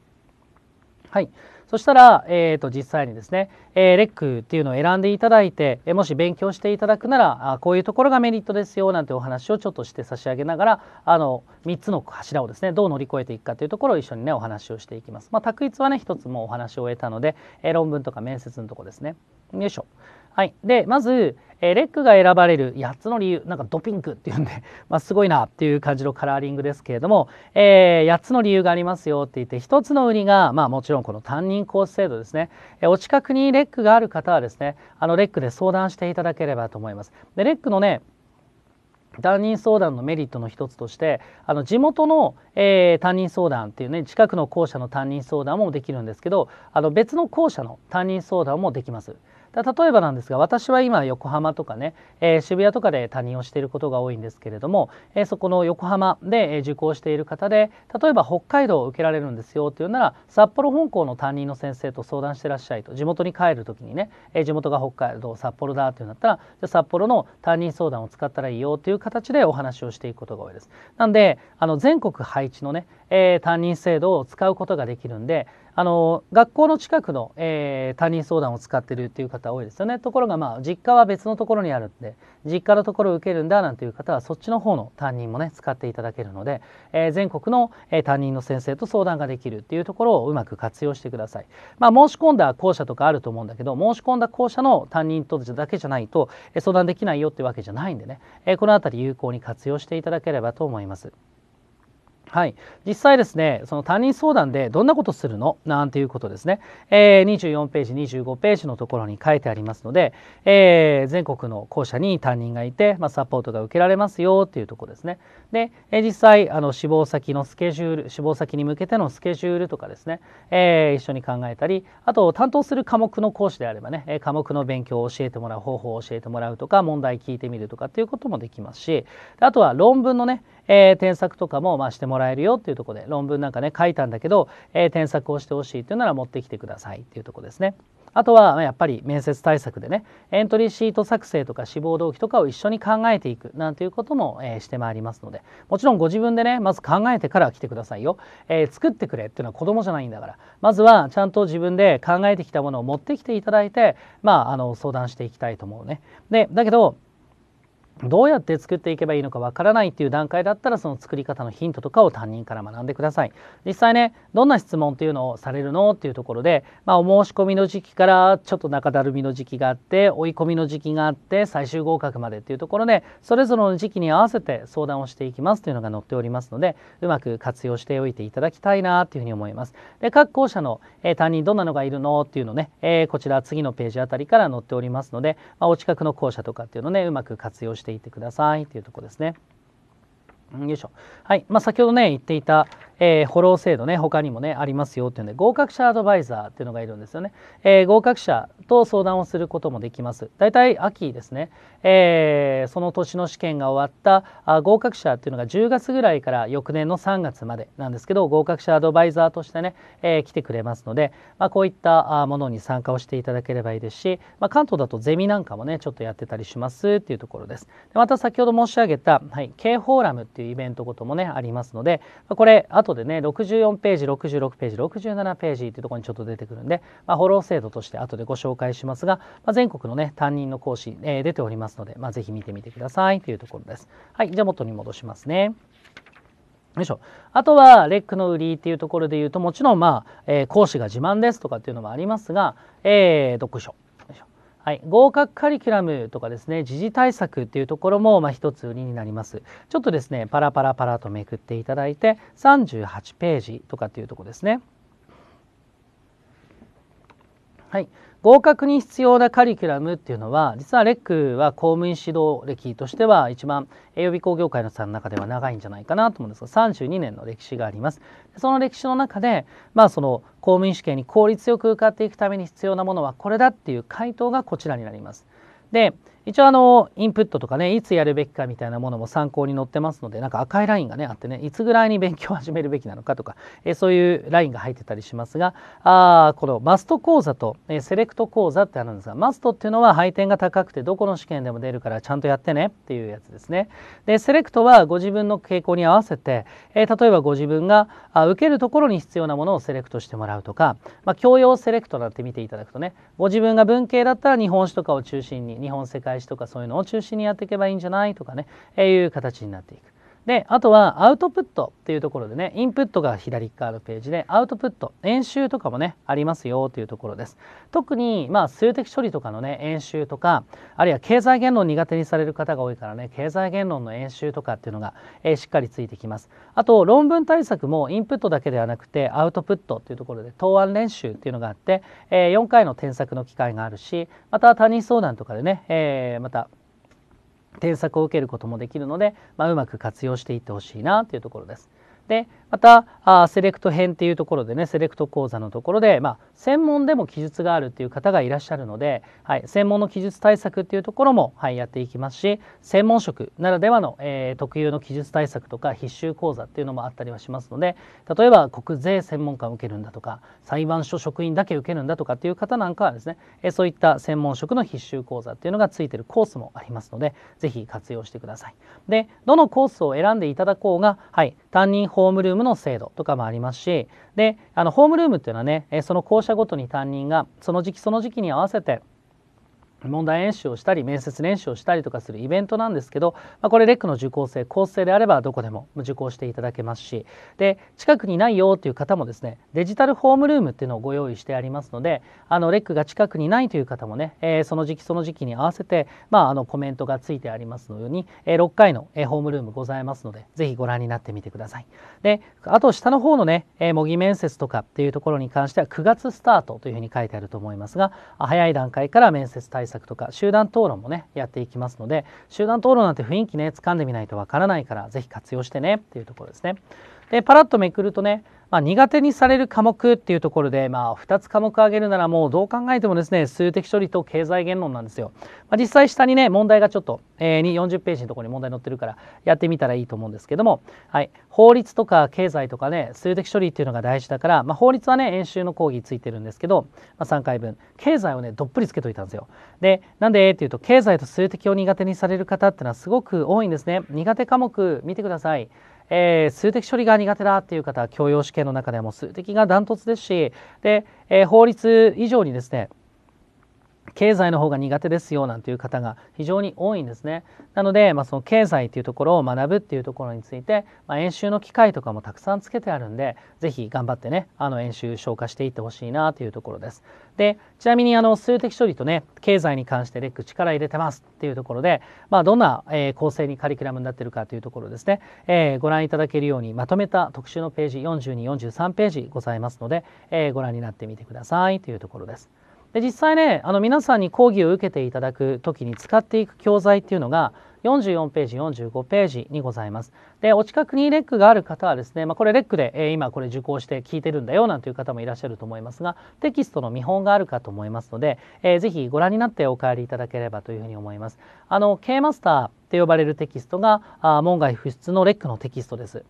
はいそしたら、えー、と実際にですね、えー、レックっていうのを選んでいただいて、えもし勉強していただくならあこういうところがメリットですよなんてお話をちょっとして差し上げながらあの3つの柱をですねどう乗り越えていくかというところを一緒にねお話をしていきます。まあ、択一はね1つもお話を終えたので、え論文とか面接のとこですね。よいしょ。はい、でまず、えー、レックが選ばれる8つの理由なんかドピンクっていうんで まあすごいなっていう感じのカラーリングですけれども、えー、8つの理由がありますよって言って1つの売りが、まあ、もちろんこの担任講師制度ですね、えー、お近くにレックがある方はですねあのレックで相談していただければと思います。でレックのね担任相談のメリットの一つとしてあの地元の、えー、担任相談っていうね近くの校舎の担任相談もできるんですけどあの別の校舎の担任相談もできます。例えばなんですが私は今横浜とかね、えー、渋谷とかで他人をしていることが多いんですけれども、えー、そこの横浜で受講している方で例えば北海道を受けられるんですよというなら札幌本校の担任の先生と相談してらっしゃいと地元に帰る時にね、えー、地元が北海道札幌だというんだったらじゃ札幌の担任相談を使ったらいいよという形でお話をしていくことが多いです。なんであの全国配置のね、えー、担任制度を使うことができるんであの学校の近くの、えー、担任相談を使ってるっていう方多いですよねところがまあ実家は別のところにあるんで実家のところを受けるんだなんていう方はそっちの方の担任もね使っていただけるので、えー、全国の、えー、担任の先生と相談ができるっていうところをうまく活用してください、まあ、申し込んだ校舎とかあると思うんだけど申し込んだ校舎の担任とだけじゃないと、えー、相談できないよってわけじゃないんでね、えー、この辺り有効に活用していただければと思います。はい、実際ですねその担任相談でどんなことするのなんていうことですね、えー、24ページ25ページのところに書いてありますので、えー、全国の校舎に担任がいて、まあ、サポートが受けられますよっていうとこですねで、えー、実際あの志望先のスケジュール志望先に向けてのスケジュールとかですね、えー、一緒に考えたりあと担当する科目の講師であればね科目の勉強を教えてもらう方法を教えてもらうとか問題聞いてみるとかっていうこともできますしあとは論文のねえー、添削とかもまあしてもらえるよっていうとこで論文なんかね書いたんだけど、えー、添削をしてほしいっていうなら持ってきてくださいっていうとこですね。あとはやっぱり面接対策でねエントリーシート作成とか志望動機とかを一緒に考えていくなんていうことも、えしてまいりますのでもちろんご自分でねまず考えてから来てくださいよ、えー、作ってくれっていうのは子供じゃないんだからまずはちゃんと自分で考えてきたものを持ってきていただいてまああの相談していきたいと思うね。でだけどどうやって作っていけばいいのかわからないっていう段階だったらその作り方のヒントとかを担任から学んでください実際ねどんな質問っていうのをされるのっていうところで、まあ、お申し込みの時期からちょっと中だるみの時期があって追い込みの時期があって最終合格までっていうところでそれぞれの時期に合わせて相談をしていきますというのが載っておりますのでうまく活用しておいていただきたいなというふうに思いますで各校舎の、えー、担任どんなのがいるのっていうのね、えー、こちら次のページあたりから載っておりますので、まあ、お近くの校舎とかっていうのねうまく活用していてくださいというとこですね。よいしょ。はい。まあ、先ほどね、言っていた、えー、フォロー制度ね、他にもね、ありますよっていうので、合格者アドバイザーっていうのがいるんですよね。えー、合格者と相談をすることもできます。大体秋ですね、えー、その年の試験が終わったあ合格者っていうのが10月ぐらいから翌年の3月までなんですけど、合格者アドバイザーとしてね、えー、来てくれますので、まあ、こういったものに参加をしていただければいいですし、まあ、関東だとゼミなんかもね、ちょっとやってたりしますっていうところです。でまた先ほど申し上げた、はい、K フォーラムっていういうイベントごともねありますのでこれ後でね64ページ66ページ67ページというところにちょっと出てくるんで、まあ、フォロー制度として後でご紹介しますが、まあ、全国のね担任の講師、えー、出ておりますので、まあ、ぜひ見てみてくださいというところです。はいじゃあ元に戻しますね。よいしょあとはレックの売りっていうところで言うともちろんまあ、えー、講師が自慢ですとかっていうのもありますが、えー、読書はい、合格カリキュラムとかですね時事対策っていうところもまあ一つ売りになりますちょっとですねパラパラパラとめくっていただいて38ページとかっていうとこですねはい合格に必要なカリキュラムっていうのは実はレックは公務員指導歴としては一番営備校業界の差の中では長いんじゃないかなと思うんですが32年の歴史がありますその歴史の中でまあその公務員試験に効率よく受かっていくために必要なものはこれだっていう回答がこちらになりますで一応あのインプットとかねいつやるべきかみたいなものも参考に載ってますのでなんか赤いラインがねあってねいつぐらいに勉強を始めるべきなのかとか、えそういうラインが入ってたりしますがあこのマスト講座と、えセレクト講座ってあるんですがマストっていうのは配点が高くてどこの試験でも出るからちゃんとやってねっていうやつですね。でセレクトはご自分の傾向に合わせて、え例えばご自分があ受けるところに必要なものをセレクトしてもらうとか、まあ、教養セレクトなんて見ていただくとねご自分が文系だったら日本史とかを中心に日本世界返しとかそういうのを中心にやっていけばいいんじゃないとかね、えいう形になっていく。であとはアウトプットっていうところでねインプットが左側のページでアウトプット演習とかもねありますよというところです特にまあ数的処理とかのね演習とかあるいは経済言論苦手にされる方が多いからね経済言論の演習とかっていうのが、えー、しっかりついてきますあと論文対策もインプットだけではなくてアウトプットっていうところで答案練習っていうのがあって、えー、4回の添削の機会があるしまた他人相談とかでね、えー、また添削を受けることもできるので、まあ、うまく活用していってほしいなというところです。でまたあセレクト編っていうところでねセレクト講座のところで、まあ、専門でも記述があるっていう方がいらっしゃるので、はい、専門の記述対策っていうところも、はい、やっていきますし専門職ならではの、えー、特有の記述対策とか必修講座っていうのもあったりはしますので例えば国税専門官を受けるんだとか裁判所職員だけ受けるんだとかっていう方なんかはですね、えー、そういった専門職の必修講座っていうのがついてるコースもありますので是非活用してください。でどのコースを選んでいただこうが、はい、担任ホームルームの制度とかもありますしであのホームルームっていうのはねその校舎ごとに担任がその時期その時期に合わせて問題演習をしたり面接練習をしたりとかするイベントなんですけど、まあ、これレックの受講生構成であればどこでも受講していただけますしで近くにないよという方もですねデジタルホームルームっていうのをご用意してありますのであのレックが近くにないという方もね、えー、その時期その時期に合わせて、まあ、あのコメントがついてありますのように、えー、6回の、えー、ホームルームございますのでぜひご覧になってみてください。であと下の方のね、え模擬面接とかっていうところに関しては9月スタートというふうに書いてあると思いますが早い段階から面接対策策とか集団討論もねやっていきますので集団討論なんて雰囲気ね掴んでみないとわからないから是非活用してねっていうところですね。でパラッとめくるとねまあ、苦手にされる科目っていうところで、まあ、2つ科目挙げるならもうどう考えてもですね数的処理と経済言論なんですよ、まあ、実際下にね問題がちょっと、えー、40ページのところに問題載ってるからやってみたらいいと思うんですけども、はい、法律とか経済とかね数的処理っていうのが大事だから、まあ、法律はね演習の講義ついてるんですけど、まあ、3回分経済をねどっぷりつけといたんですよでなんでっていうと経済と数的を苦手にされる方っていうのはすごく多いんですね苦手科目見てくださいえー、数的処理が苦手だっていう方は教養試験の中でも数的がダントツですしで、えー、法律以上にですね経済の方が苦手ですよなんていう方が非常に多いんですね。なので、まあ、その経済っていうところを学ぶっていうところについて、まあ、演習の機会とかもたくさんつけてあるんで是非頑張ってねあの演習消化していってほしいなというところです。でちなみにあの数的処理とね経済に関してレック力入れてますっていうところで、まあ、どんな、えー、構成にカリキュラムになってるかというところですね、えー、ご覧いただけるようにまとめた特集のページ4243ページございますので、えー、ご覧になってみてくださいというところです。で実際ねあの皆さんに講義を受けていただく時に使っていく教材っていうのが44ページ45ページにございます。でお近くにレックがある方はですね、まあ、これレックで、えー、今これ受講して聞いてるんだよなんていう方もいらっしゃると思いますがテキストの見本があるかと思いますので、えー、ぜひご覧になってお帰りいただければというふうに思います。あの K マスターって呼ばれるテキストがあ門外不出のレックのテキストです。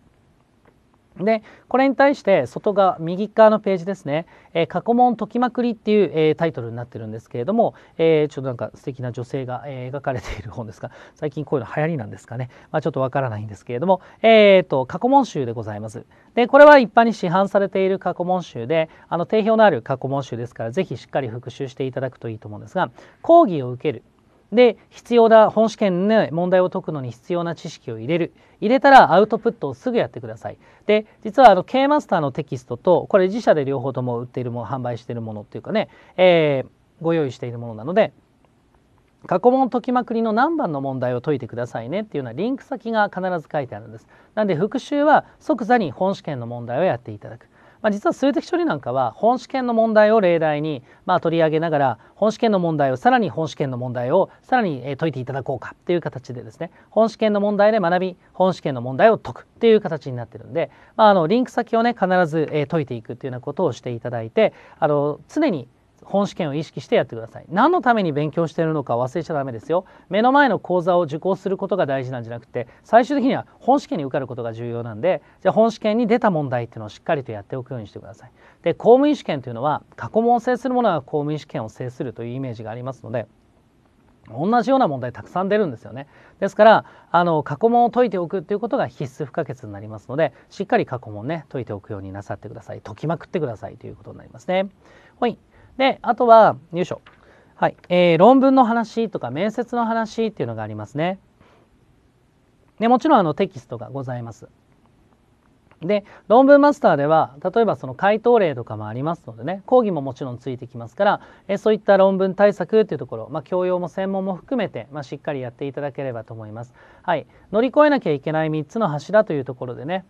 でこれに対して外側右側のページですね「えー、過去問解きまくり」っていう、えー、タイトルになってるんですけれども、えー、ちょっとなんか素敵な女性が、えー、描かれている本ですが最近こういうの流行りなんですかね、まあ、ちょっとわからないんですけれども、えーと過去問集でございます。でこれは一般に市販されている過去問集であの定評のある過去問集ですから是非しっかり復習していただくといいと思うんですが講義を受けるで必要な本試験の問題を解くのに必要な知識を入れる入れたらアウトプットをすぐやってくださいで実はあの K マスターのテキストとこれ自社で両方とも売っているもの販売しているものっていうかね、えー、ご用意しているものなので過去問解きまくりの何番の問題を解いてくださいねっていうようなリンク先が必ず書いてあるんですなんで復習は即座に本試験の問題をやっていただくまあ、実は数的処理なんかは本試験の問題を例題にまあ取り上げながら本試験の問題をさらに本試験の問題をさらに解いていただこうかっていう形でですね本試験の問題で学び本試験の問題を解くっていう形になってるんで、まあ、あのリンク先をね必ず解いていくっていうようなことをしていただいてあの常に本試験を意識してやってください何のために勉強しているのか忘れちゃダメですよ目の前の講座を受講することが大事なんじゃなくて最終的には本試験に受かることが重要なんでじゃあ本試験に出た問題っていうのをしっかりとやっておくようにしてくださいで公務員試験というのは過去問を制するものは公務員試験を制するというイメージがありますので同じような問題たくさん出るんですよねですからあの過去問を解いておくということが必須不可欠になりますのでしっかり過去問ね解いておくようになさってください解きまくってくださいということになりますねはいであとはよいしょ、はいえー、論文の話とか面接の話っていうのがありますね。でもちろんあのテキストがございます。で論文マスターでは例えばその回答例とかもありますのでね講義ももちろんついてきますからえそういった論文対策っていうところ、まあ、教養も専門も含めて、まあ、しっかりやっていただければと思います。はい、乗り越えなきゃいけない3つの柱というところでね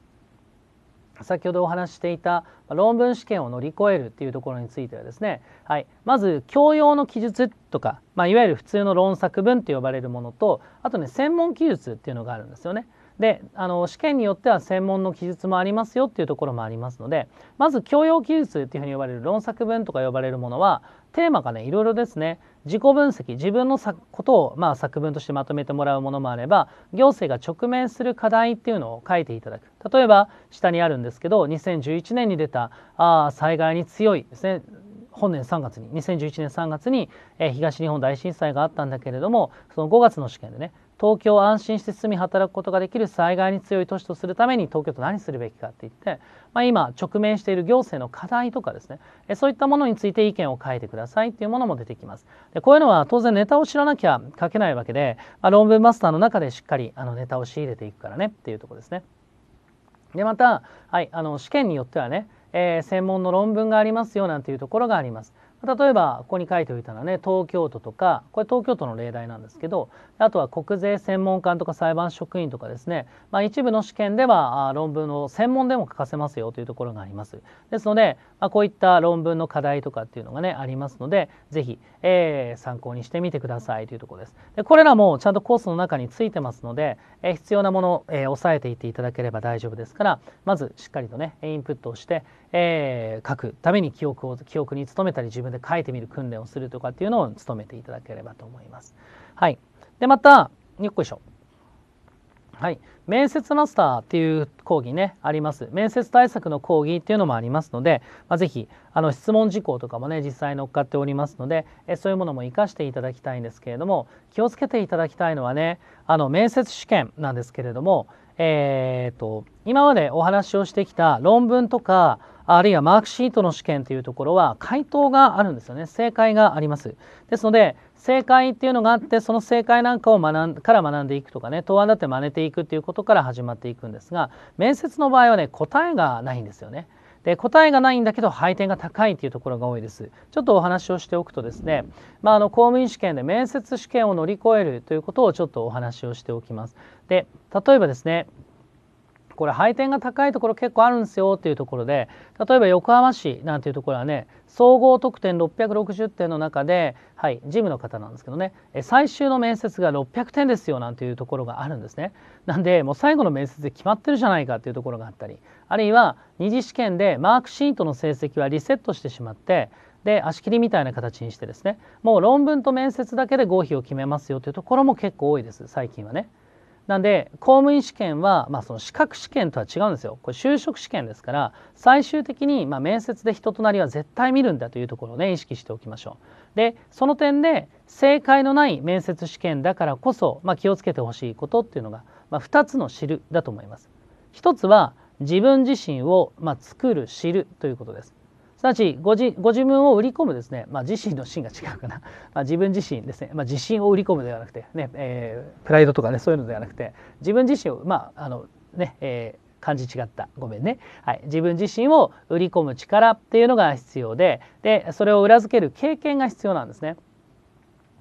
先ほどお話していた論文試験を乗り越えるっていうところについてはですね、はい、まず教養の記述とか、まあ、いわゆる普通の論作文と呼ばれるものとあとね専門記述っていうのがあるんですよね。であの試験によっては専門の記述もありますよっていうところもありますのでまず教養記述っていうふうに呼ばれる論作文とか呼ばれるものはテーマがねいろいろですね自己分析自分のことを、まあ、作文としてまとめてもらうものもあれば行政が直面する課題っていうのを書いていただく例えば下にあるんですけど2011年に出たあ災害に強いですね本年3月に2011年3月に、え東日本大震災があったんだけれどもその5月の試験でね東京を安心して住み働くことができる災害に強い都市とするために東京都何するべきかって言って、まあ、今直面している行政の課題とかですねそういったものについて意見を書いてくださいっていうものも出てきますでこういうのは当然ネタを知らなきゃ書けないわけで、まあ、論文マスターの中でしっかりあのネタを仕入れていくからねっていうとこですねでまた、はい、あの試験によってはね、えー、専門の論文がありますよなんていうところがあります例えばここに書いておいたのはね東京都とかこれ東京都の例題なんですけどあとは国税専門官とか裁判職員とかですね、まあ、一部の試験では論文の専門でも書かせますよというところがありますですので、まあ、こういった論文の課題とかっていうのがねありますので是非、えー、参考にしてみてくださいというところですでこれらもちゃんとコースの中についてますので、えー、必要なものを、えー、押さえていっていただければ大丈夫ですからまずしっかりとねインプットをして、えー、書くために記憶を記憶に努めたり自分で書いてみる訓練をするとかっていうのを努めていただければと思います。はいでまたよっこいしょはい、面接マスターっていう講義ねあります面接対策の講義っていうのもありますので、まあ、是非あの質問事項とかもね実際乗っかっておりますのでえそういうものも活かしていただきたいんですけれども気をつけていただきたいのはねあの面接試験なんですけれども、えーと、と今までお話をしてきた論文とかあるいはマークシートの試験というところは回答があるんですよね正解がありますですので正解っていうのがあってその正解なんかを学んから学んでいくとかね答案だって真似ていくっていうことから始まっていくんですが面接の場合はね答えがないんですよね。で答えがないんだけど配点が高いっていうところが多いですちょっとお話をしておくとですね、まあ、あの公務員試験で面接試験を乗り越えるということをちょっとお話をしておきますで例えばですねこれ配点が高いところ結構あるんですよっていうところで例えば横浜市なんていうところはね総合得点660点の中ではい事務の方なんですけどね最終の面接が600点ですよなんていうところがあるんですね。なんでもう最後の面接で決まってるじゃないかっていうところがあったりあるいは2次試験でマークシートの成績はリセットしてしまってで足切りみたいな形にしてですねもう論文と面接だけで合否を決めますよというところも結構多いです最近はね。なんで公務員試験は、まあ、その資格試験とは違うんですよこれ就職試験ですから最終的に、まあ、面接で人となりは絶対見るんだというところをね意識しておきましょう。でその点で正解のない面接試験だからこそ、まあ、気をつけてほしいことっていうのが、まあ、2つの知るだと思います。一つは自分自身を、まあ、作る知るということです。すなわちご自ご自分を売り込むですね、まあ、自身の芯が違うかな、まあ、自分自身ですね、まあ、自信を売り込むではなくてね、えー、プライドとかねそういうのではなくて自分自身をまああのね、えー漢違ったごめんね、はい、自分自身を売り込む力っていうのが必要ででそれを裏付ける経験が必要なんですね。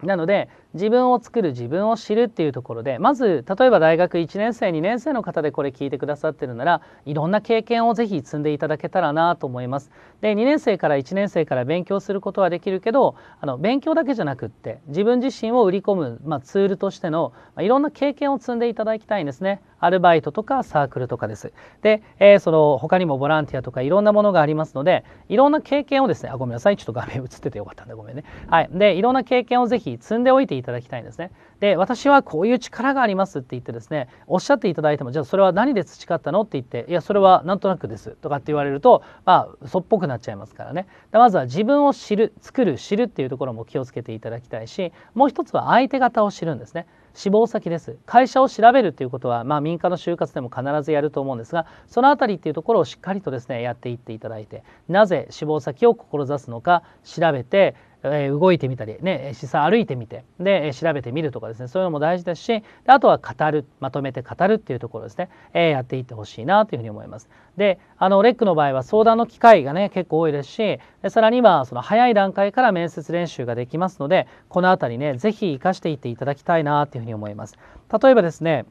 なので自分を作る自分を知るっていうところでまず例えば大学1年生2年生の方でこれ聞いてくださってるならいろんな経験をぜひ積んでいただけたらなと思います。で2年生から1年生から勉強することはできるけどあの勉強だけじゃなくって自分自身を売り込む、まあ、ツールとしての、まあ、いろんな経験を積んでいただきたいんですね。アルバイトとかサークルとかです。で、えー、その他にもボランティアとかいろんなものがありますのでいろんな経験をですねあごめんなさいちょっと画面映っててよかったんでごめんね。はい、でいろんな経験をぜひ積んでおいていいただきたいんですね。で私はこういう力がありますって言ってですねおっしゃっていただいてもじゃあそれは何で培ったのって言っていやそれはなんとなくですとかって言われるとまあそっぽくなっちゃいますからねでまずは自分を知る作る知るっていうところも気をつけていただきたいしもう一つは相手方を知るんですね。志望先です会社を調べるということは、まあ、民間の就活でも必ずやると思うんですがその辺りっていうところをしっかりとですねやっていっていただいてなぜ志望先を志すのか調べてえ動いてみたり、ね、資産歩いてみてで調べてみるとかですねそういうのも大事ですしあとは語るまとめて語るっていうところですね、えやっていってほしいなというふうに思います。であのレックの場合は相談の機会がね結構多いですしさらにはその早い段階から面接練習ができますのでこの辺りね是非活かしていっていただきたいなというふうに思います。例えばですね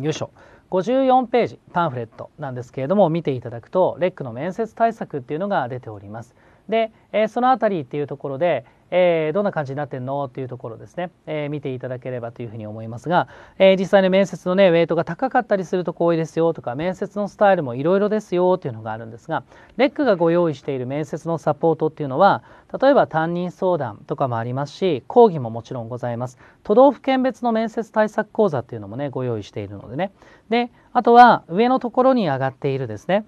よいしょ54ページパンフレットなんですけれども見ていただくとレックの面接対策っていうのが出ております。で、えー、その辺りっていうところで、えー、どんな感じになってんのっていうところですね、えー、見ていただければというふうに思いますが、えー、実際に面接のねウェイトが高かったりすると多いですよとか面接のスタイルもいろいろですよというのがあるんですがレックがご用意している面接のサポートっていうのは例えば担任相談とかもありますし講義ももちろんございます都道府県別の面接対策講座っていうのもねご用意しているのでねであとは上のところに上がっているですね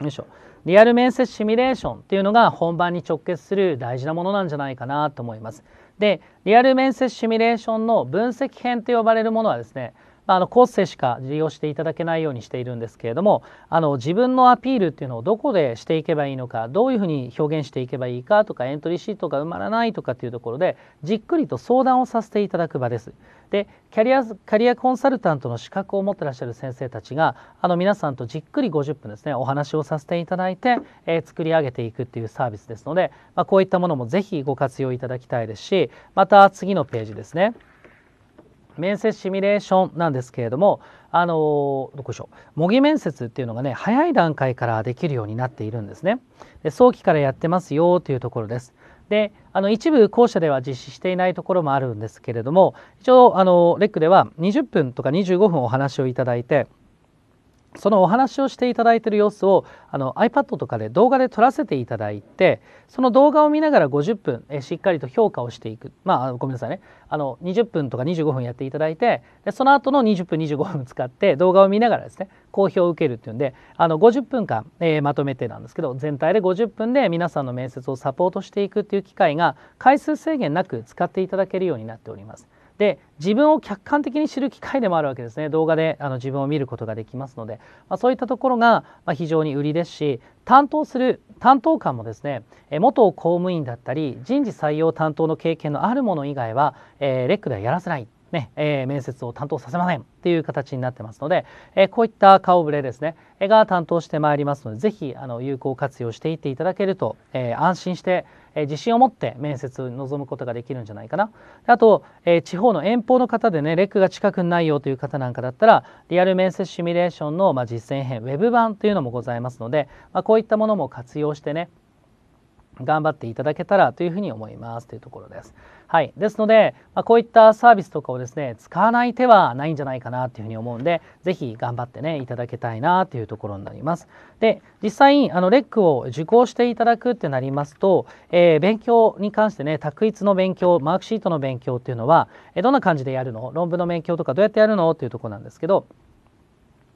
よいしょリアル面接シミュレーションっていうのが本番に直結する大事なものなんじゃないかなと思います。でリアル面接シミュレーションの分析編と呼ばれるものはですねあのコースでしか利用していただけないようにしているんですけれどもあの自分のアピールっていうのをどこでしていけばいいのかどういうふうに表現していけばいいかとかエントリーシートが埋まらないとかっていうところでじっくりと相談をさせていただく場です。でキャリアキャリアコンサルタントの資格を持ってらっしゃる先生たちがあの皆さんとじっくり50分ですねお話をさせていただいて、えー、作り上げていくっていうサービスですので、まあ、こういったものもぜひご活用いただきたいですしまた次のページですね。面接シミュレーションなんですけれどもあのどこでしょう模擬面接っていうのがね早い段階からできるようになっているんですねで早期からやってますよというところですであの一部校舎では実施していないところもあるんですけれども一応あのレックでは20分とか25分お話をいただいてそのお話をしていただいている様子をあの iPad とかで動画で撮らせていただいてその動画を見ながら50分えしっかりと評価をしていくまあごめんなさいねあの20分とか25分やっていただいてでその後の20分25分使って動画を見ながらですね好評を受けるっていうんであの50分間、えー、まとめてなんですけど全体で50分で皆さんの面接をサポートしていくっていう機会が回数制限なく使っていただけるようになっております。で自分を客観的に知る機会でもあるわけですね動画であの自分を見ることができますので、まあ、そういったところが非常に売りですし担当する担当官もですね元公務員だったり人事採用担当の経験のあるもの以外は、えー、レックではやらせない。ねえー、面接を担当させませんっていう形になってますので、えー、こういった顔ぶれですね、が担当してまいりますので是非有効活用していっていただけると、え安心してえ自信を持って面接に臨むことができるんじゃないかなあと、え地方の遠方の方でねレックが近くないよという方なんかだったらリアル面接シミュレーションの、ま実践編 web 版というのもございますので、まあ、こういったものも活用してね頑張っていただけたらというふうに思いますというところです。はい、ですので、まあ、こういったサービスとかをですね使わない手はないんじゃないかなっていうふうに思うんで是非頑張ってねいただきたいなというところになります。で実際あのレックを受講していただくってなりますと、えー、勉強に関してね択一の勉強マークシートの勉強っていうのは、えどんな感じでやるの論文の勉強とかどうやってやるのっていうとこなんですけど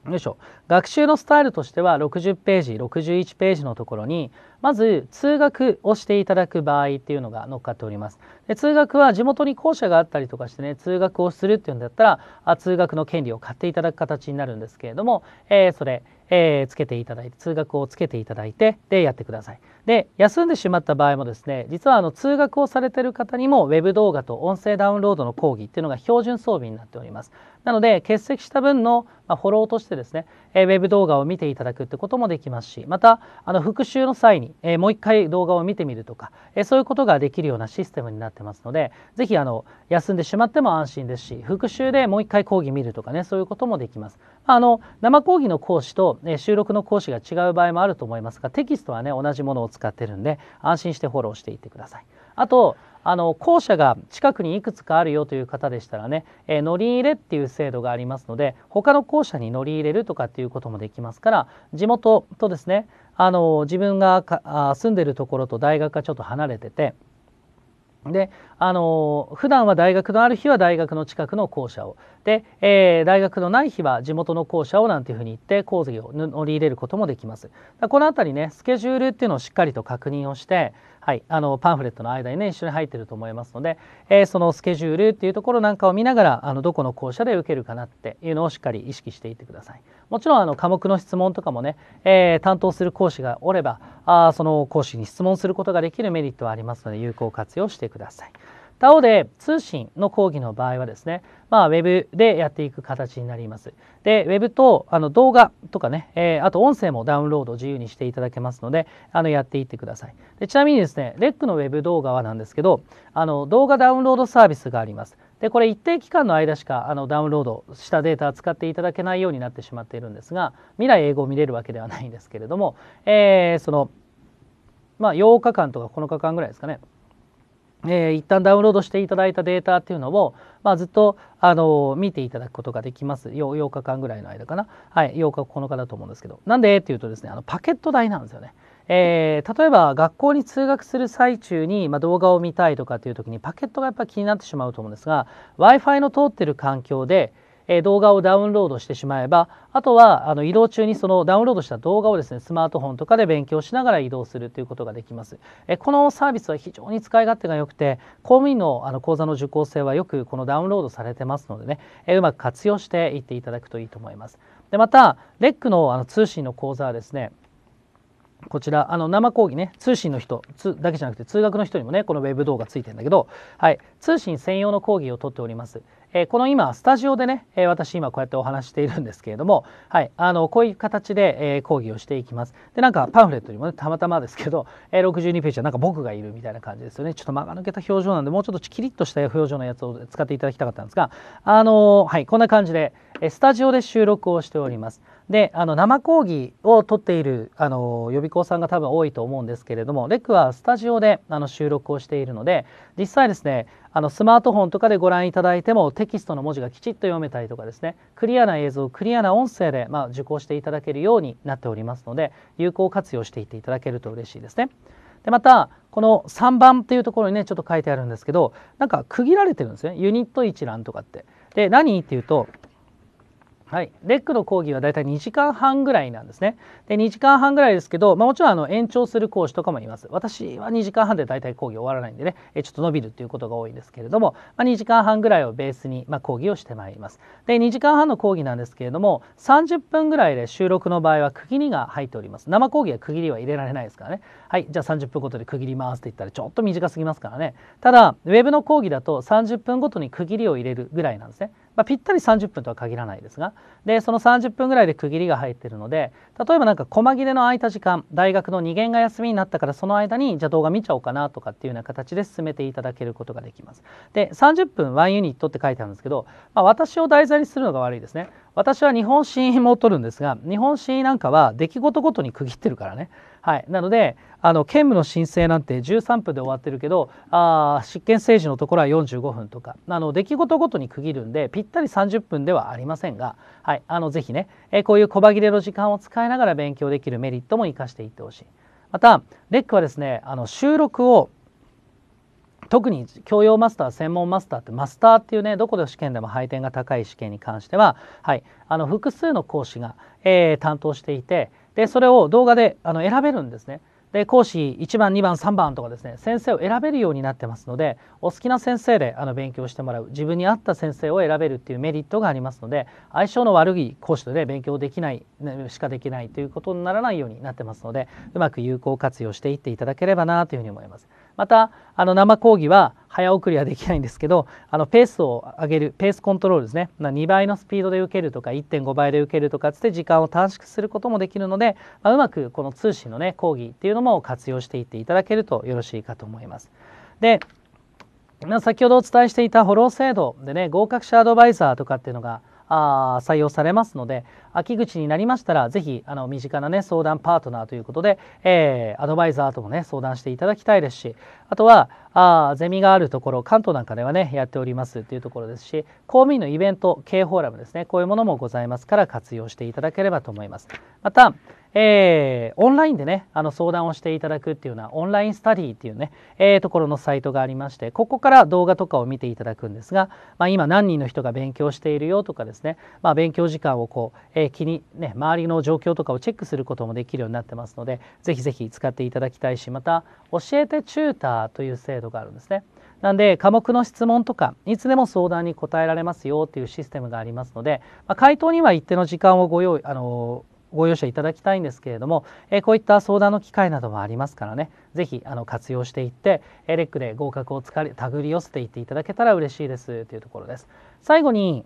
よいしょ学習のスタイルとしては60ページ61ページのところにまず通学をしていただく場合っていうのが乗っかっておりますで通学は地元に校舎があったりとかしてね通学をするっていうんだったらあ通学の権利を買っていただく形になるんですけれども、えー、それ、えー、つけていただいて通学をつけていただいてでやってくださいで休んでしまった場合もですね実はあの通学をされてる方にもウェブ動画と音声ダウンロードの講義っていうのが標準装備になっておりますなので欠席した分のフォローとしてですね、えウェブ動画を見ていただくってこともできますしまたあの復習の際に、えもう一回動画を見てみるとか、えそういうことができるようなシステムになってますのであの休んでしまっても安心ですし復習でもう一回講義見るとかねそういうこともできます。あの生講義の講師と、え収録の講師が違う場合もあると思いますがテキストはね同じものを使ってるんで安心してフォローしていってください。あとあの校舎が近くにいくつかあるよという方でしたらね、えー、乗り入れっていう制度がありますので他の校舎に乗り入れるとかっていうこともできますから地元とですねあの自分がか住んでるところと大学がちょっと離れててであの普段は大学のある日は大学の近くの校舎をで、えー、大学のない日は地元の校舎をなんていうふうに言って講義を乗り入れることもできますこの辺りねスケジュールっていうのをしっかりと確認をしてはい、あのパンフレットの間にね一緒に入ってると思いますので、えー、そのスケジュールっていうところなんかを見ながらあのどこの校舎で受けるかなっていうのをしっかり意識していってください。もちろんあの科目の質問とかもね、えー、担当する講師がおればあその講師に質問することができるメリットはありますので有効活用してください。他方で通信の講義の場合はですね、まあ、ウェブでやっていく形になります。で、ウェブとあの動画とかね、えー、あと音声もダウンロード自由にしていただけますので、あのやっていってくださいで。ちなみにですね、レックのウェブ動画はなんですけど、あの動画ダウンロードサービスがあります。でこれ一定期間の間しかあのダウンロードしたデータを使っていただけないようになってしまっているんですが未来英語を見れるわけではないんですけれども、えー、そのまあ8日間とか9日間ぐらいですかねえー、一旦ダウンロードしていただいたデータっていうのを、まあ、ずっと、あのー、見ていただくことができます 8, 8, 日間ぐらいの間かな、はい、8日9日だと思うんですけどなんでっていうとですねあのパケット代なんですよね。えー、例えば学校に通学する最中に、まあ、動画を見たいとかっていう時にパケットがやっぱり気になってしまうと思うんですが w i f i の通ってる環境でえ動画をダウンロードしてしまえばあとはあの移動中にそのダウンロードした動画をですねスマートフォンとかで勉強しながら移動するということができます、えこのサービスは非常に使い勝手が良くて公務員のあの講座の受講生はよくこのダウンロードされてますのでね、えうまく活用していっていただくといいと思いますでまたレックのあの通信の講座はですねこちらあの生講義ね通信の人だけじゃなくて通学の人にもねこのウェブ動画ついてんだけど、はい、通信専用の講義をとっております。えこの今スタジオでね、え私今こうやってお話しているんですけれども、はい、あのこういう形で、え講義をしていきます。でなんかパンフレットにもねたまたまですけど、え62ページはなんか僕がいるみたいな感じですよねちょっと間が抜けた表情なんでもうちょっとキリッとした表情のやつを使っていただきたかったんですが、あのはい、こんな感じで、えスタジオで収録をしております。であの生講義を取っているあの予備校さんが多分多いと思うんですけれどもレクはスタジオであの収録をしているので実際ですねあのスマートフォンとかでご覧いただいてもテキストの文字がきちっと読めたりとかですねクリアな映像クリアな音声で、まあ、受講していただけるようになっておりますので有効活用していっていただけると嬉しいですね。でまたこの3番っていうところにねちょっと書いてあるんですけどなんか区切られてるんですねユニット一覧とかって。で何っていうとはい、レックの講義はだいたい2時間半ぐらいなんですね。で2時間半ぐらいですけど、まあ、もちろんあの延長する講師とかもいます。私は2時間半でだいたい講義終わらないんでねちょっと伸びるということが多いんですけれども、まあ、2時間半ぐらいをベースに、まあ、講義をしてまいります。で2時間半の講義なんですけれども30分ぐらいで収録の場合は区切りが入っております。生講義は区切りは入れられないですからね。はいじゃあ30分ごとで区切りますって言ったらちょっと短すぎますからね。ただウェブの講義だと30分ごとに区切りを入れるぐらいなんですね。まあ、ぴったり30分とは限らないですがでその30分ぐらいで区切りが入ってるので例えばなんか細切れの空いた時間大学の2限が休みになったからその間にじゃあ動画見ちゃおうかなとかっていうような形で進めていただけることができます。で30分ワンユニットって書いてあるんですけど、まあ、私を題材にするのが悪いですね。私は日本史も取るんですが日本史なんかは出来事ごとに区切ってるからねはい、なのであの兼務の申請なんて13分で終わってるけどあ執権政治のところは45分とかあの出来事ごとに区切るんでぴったり30分ではありませんが、はい、あのぜひね、えこういう細切れの時間を使いながら勉強できるメリットも生かしていってほしい。またレックはですねあの収録を特に教養マスター専門マスターってマスターっていうねどこで試験でも配点が高い試験に関しては、はい、あの複数の講師が、えー、担当していてでそれを動画であの選べるんですね。で講師1番2番3番とかですね先生を選べるようになってますのでお好きな先生であの勉強してもらう自分に合った先生を選べるっていうメリットがありますので相性の悪い講師とで勉強できないしかできないということにならないようになってますのでうまく有効活用していっていただければなというふうに思います。またあの生講義は早送りはできないんですけどあのペースを上げるペースコントロールですね2倍のスピードで受けるとか1.5倍で受けるとかつって時間を短縮することもできるので、まあ、うまくこの通信のね講義っていうのも活用していっていただけるとよろしいかと思います。で先ほどお伝えしていたフォロー制度でね合格者アドバイザーとかっていうのがあ採用されますので秋口になりましたら是非あの身近なね相談パートナーということで、えー、アドバイザーともね相談していただきたいですしあとはあゼミがあるところ関東なんかではねやっておりますというところですし公務員のイベント営フォーラムですねこういうものもございますから活用していただければと思います。またえー、オンラインでねあの相談をしていただくっていうようなオンラインスタディっていうね、えー、ところのサイトがありましてここから動画とかを見ていただくんですが、まあ、今何人の人が勉強しているよとかですね、まあ、勉強時間をこう、えー、気に、ね、周りの状況とかをチェックすることもできるようになってますのでぜひぜひ使っていただきたいしまた教えてチューターという制度があるんですね。なんで科目の質問とかいつでも相談に答えられますよっていうシステムがありますので、まあ、回答には一定の時間をご用意あのーご容赦いただきたいんですけれども、えこういった相談の機会などもありますからね是非あの活用していってレックで合格をつかり手繰り寄せていっていただけたら嬉しいですというところです。最後に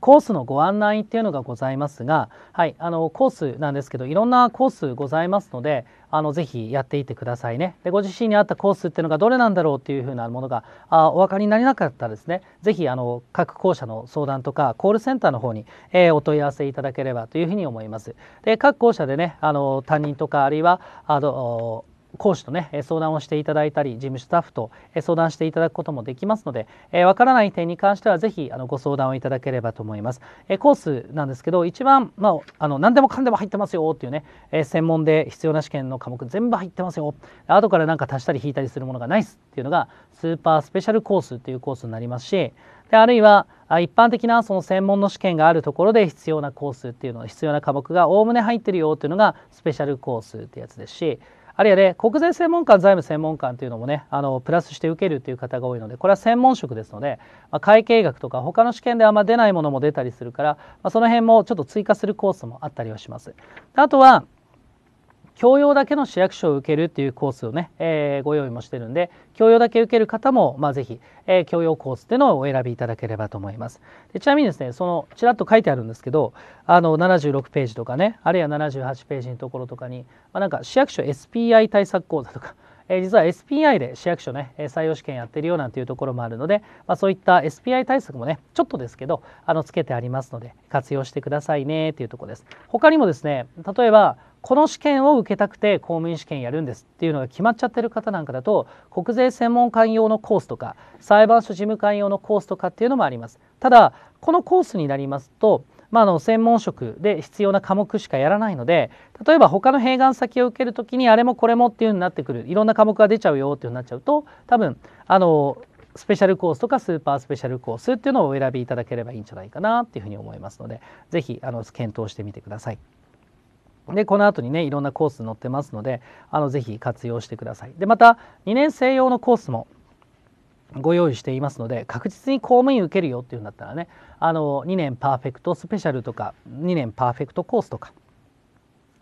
コースのご案内っていうのがございますが、はい、あのコースなんですけどいろんなコースございますのであのぜひやっていてくださいねでご自身に合ったコースっていうのがどれなんだろうっていうふうなものがあお分かりになりなかったらですねぜひあの各校舎の相談とかコールセンターの方に、えー、お問い合わせいただければというふうに思いますで各校舎でねあの担任とかあるいはあの講師とね相談をしていただいたり事務スタッフと相談していただくこともできますのでわからない点に関してはあのご相談をいただければと思いますコースなんですけど一番、まあ、あの何でもかんでも入ってますよっていうね専門で必要な試験の科目全部入ってますよ後から何か足したり引いたりするものがないっすっていうのがスーパースペシャルコースっていうコースになりますしであるいは一般的なその専門の試験があるところで必要なコースっていうの必要な科目がおおむね入ってるよっていうのがスペシャルコースってやつですしあるいはね、国税専門官、財務専門官というのもね、あの、プラスして受けるという方が多いので、これは専門職ですので、まあ、会計学とか他の試験であんま出ないものも出たりするから、まあ、その辺もちょっと追加するコースもあったりはします。あとは、教養だけの市役所を受けるっていうコースをね、えー、ご用意もしてるんで教養だけ受ける方も、まあ、ぜひ、えー、教養コースっていうのをお選びいただければと思いますでちなみにですねそのちらっと書いてあるんですけどあの76ページとかねあるいは78ページのところとかに、まあ、なんか市役所 SPI 対策講座とかえ実は SPI で市役所ね採用試験やってるよなんていうところもあるので、まあ、そういった SPI 対策もねちょっとですけどあのつけてありますので活用してくださいねっていうとこです他にもですね例えばこの試験を受けたくて公務員試験やるんですっていうのが決まっちゃってる方なんかだと国税専門官用のコースとか裁判所事務官用のコースとかっていうのもありますただこのコースになりますと、まあ、の専門職で必要な科目しかやらないので例えば他の併願先を受ける時にあれもこれもっていうふうになってくるいろんな科目が出ちゃうよっていう風になっちゃうと多分あのスペシャルコースとかスーパースペシャルコースっていうのをお選びいただければいいんじゃないかなっていうふうに思いますので是非検討してみてください。でこの後にねいろんなコース載ってますのであのぜひ活用してください。でまた2年生用のコースもご用意していますので確実に公務員受けるよっていうんだったらねあの2年パーフェクトスペシャルとか2年パーフェクトコースとか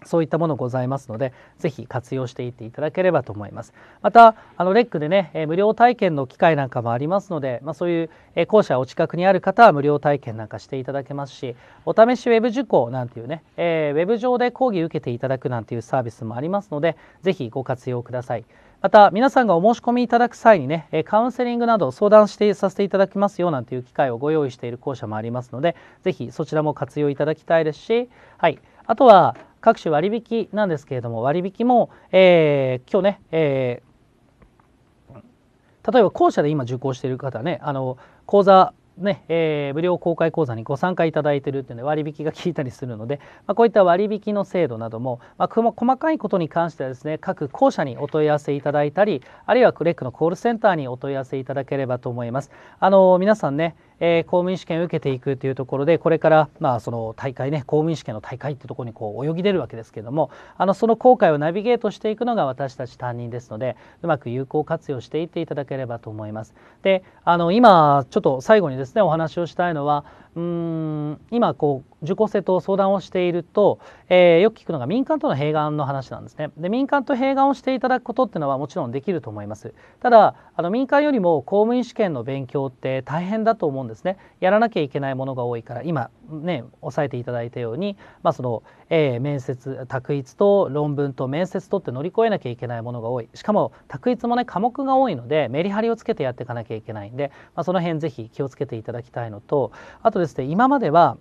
そういったものございますので、ぜひ活用していっていただければと思います。また、あのレックでね、無料体験の機会なんかもありますので、まあ、そういう校舎お近くにある方は無料体験なんかしていただけますし、お試しウェブ受講なんていうね、えー、ウェブ上で講義受けていただくなんていうサービスもありますので、ぜひご活用ください。また皆さんがお申し込みいただく際にねカウンセリングなど相談してさせていただきますよなんていう機会をご用意している校舎もありますのでぜひそちらも活用いただきたいですし、はい、あとは各種割引なんですけれども割引も、えー、今日ね、えー、例えば校舎で今受講している方ねあの講座ねえー、無料公開講座にご参加いただいてるっていうので割引が効いたりするので、まあ、こういった割引の制度なども、まあ、細かいことに関してはですね各校舎にお問い合わせいただいたりあるいはクレックのコールセンターにお問い合わせいただければと思います。あの皆さんねえー、公務員試験を受けていくというところでこれからまあその大会ね公務員試験の大会っていうところにこう泳ぎ出るわけですけれどもあのその後悔をナビゲートしていくのが私たち担任ですのでうまく有効活用していっていただければと思います。であの今ちょっと最後にですねお話をしたいのはうん今こう受講生と相談をしていると、えー、よく聞くのが民間との併願の話なんですねで民間と併願をしていただくことっていうのはもちろんできると思いますただあの民間よりも公務員試験の勉強って大変だと思うんですねやらなきゃいけないものが多いから今ね押さえていただいたように、まあ、その、えー、面接択一と論文と面接とって乗り越えなきゃいけないものが多いしかも択一もね科目が多いのでメリハリをつけてやっていかなきゃいけないんで、まあ、その辺ぜひ気をつけていただきたいのとあとでですね今までは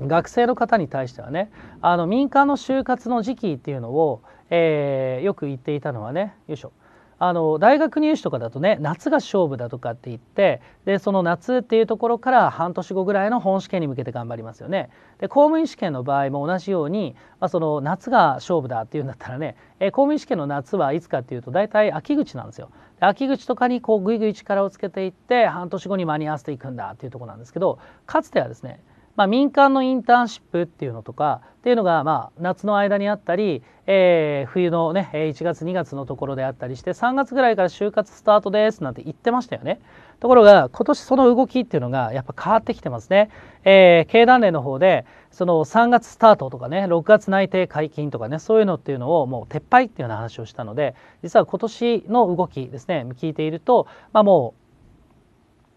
学生の方に対してはねあの民間の就活の時期っていうのを、えー、よく言っていたのはねよいしょあの大学入試とかだとね夏が勝負だとかって言ってでその夏っていうところから半年後ぐらいの本試験に向けて頑張りますよね。で公務員試験の場合も同じように、まあ、その夏が勝負だっていうんだったらね、え公務員試験の夏はいつかっていうと大体秋口なんですよ。秋口とかにこうぐいぐい力をつけていって半年後に間に合わせていくんだっていうとこなんですけどかつてはですねまあ、民間のインターンシップっていうのとかっていうのが、まあ、夏の間にあったり、えー、冬のね1月2月のところであったりして3月ぐらいから就活スタートですなんて言ってましたよね。ところが今年その動きっていうのがやっぱ変わってきてますね。えー、経団連の方でその3月スタートとかね6月内定解禁とかねそういうのっていうのをもう撤廃っていうような話をしたので実は今年の動きですね聞いていると、まあ、もう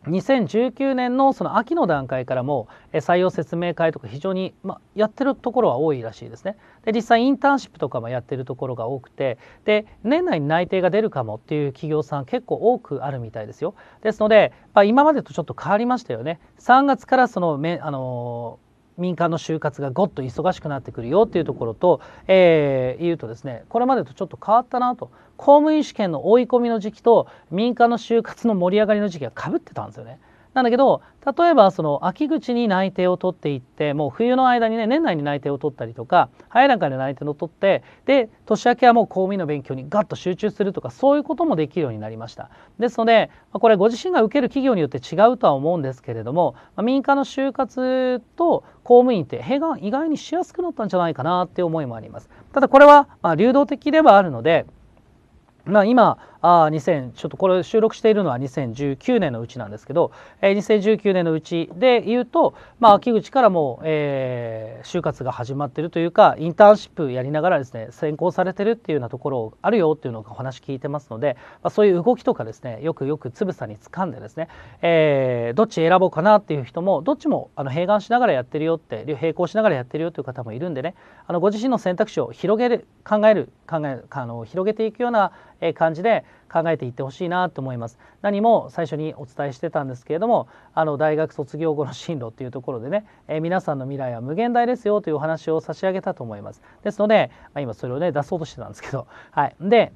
2019年のその秋の段階からも採用説明会とか非常に、ま、やってるところは多いらしいですね。で実際インターンシップとかもやってるところが多くてで年内に内定が出るかもっていう企業さん結構多くあるみたいですよ。ですので、まあ、今までとちょっと変わりましたよね。3月からそのめあの民間の就活がごっと忙しくなってくるよっていうところと、えー、言うとですねこれまでとちょっと変わったなと公務員試験の追い込みの時期と民間の就活の盛り上がりの時期がかぶってたんですよね。なんだけど例えばその秋口に内定を取っていってもう冬の間にね年内に内定を取ったりとか早い段階で内定を取ってで年明けはもう公務員の勉強にガッと集中するとかそういうこともできるようになりましたですのでこれご自身が受ける企業によって違うとは思うんですけれども民間の就活と公務員って併願意外にしやすくなったんじゃないかなっていう思いもありますただこれはま流動的ではあるのでまあ、今あ2000ちょっとこれ収録しているのは2019年のうちなんですけど、えー、2019年のうちで言うと、まあ、秋口からもう、えー、就活が始まってるというかインターンシップやりながらですね選考されてるっていうようなところあるよっていうのをお話聞いてますので、まあ、そういう動きとかですねよくよくつぶさにつかんでですね、えー、どっち選ぼうかなっていう人もどっちもあの併願しながらやってるよって並行しながらやってるよという方もいるんでねあのご自身の選択肢を広げる考える考えあの広げていくような感じで考えていってほしいなと思います何も最初にお伝えしてたんですけれどもあの大学卒業後の進路っていうところでね、えー、皆さんの未来は無限大ですよというお話を差し上げたと思いますですので、まあ、今それをね出そうとしてたんですけど はいで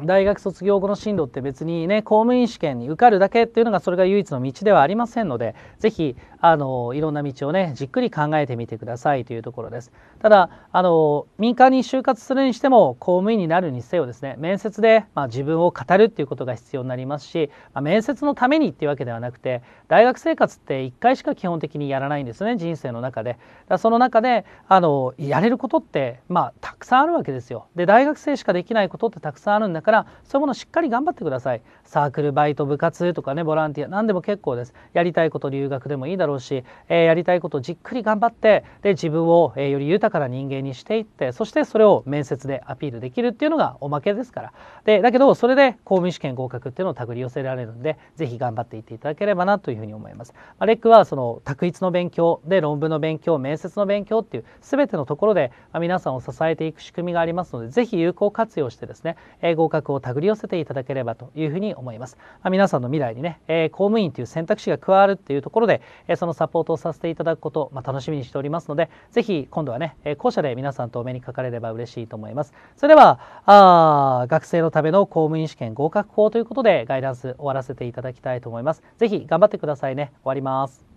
大学卒業後の進路って別にね公務員試験に受かるだけっていうのがそれが唯一の道ではありませんので是非あのいろんな道をねじっくり考えてみてくださいというところです。ただあの民間に就活するにしても公務員になるにせよですね面接で、まあ、自分を語るっていうことが必要になりますし、まあ、面接のためにっていうわけではなくて大学生活って1回しか基本的にやらないんですね人生の中で。だその中であのやれることって、まあ、たくさんあるわけですよ。で大学生しかできないことってたくさんあるんだからそういうものをしっかり頑張ってください。サークルバイト部活とかねボランティア何でも結構です。やりたいこと留学でもいいだろうし、えー、やりたいことをじっくり頑張ってで自分を、えー、より豊かから人間にしていってそしてそれを面接でアピールできるっていうのがおまけですからでだけどそれで公務員試験合格っていうのを手繰り寄せられるんで是非頑張っていっていただければなというふうに思います。まあ、レックはその択一の勉強で論文の勉強面接の勉強っていう全てのところで皆さんを支えていく仕組みがありますので是非有効活用してですね合格を手繰り寄せていただければというふうに思います。まあ、皆さんの未来にね公務員という選択肢が加わるっていうところでそのサポートをさせていただくこと、ま楽しみにしておりますので是非今度はねえ校舎で皆さんとお目にかかれれば嬉しいと思います。それでは、あ学生のための公務員試験合格法ということでガイダンス終わらせていただきたいと思います。ぜひ頑張ってくださいね。終わります。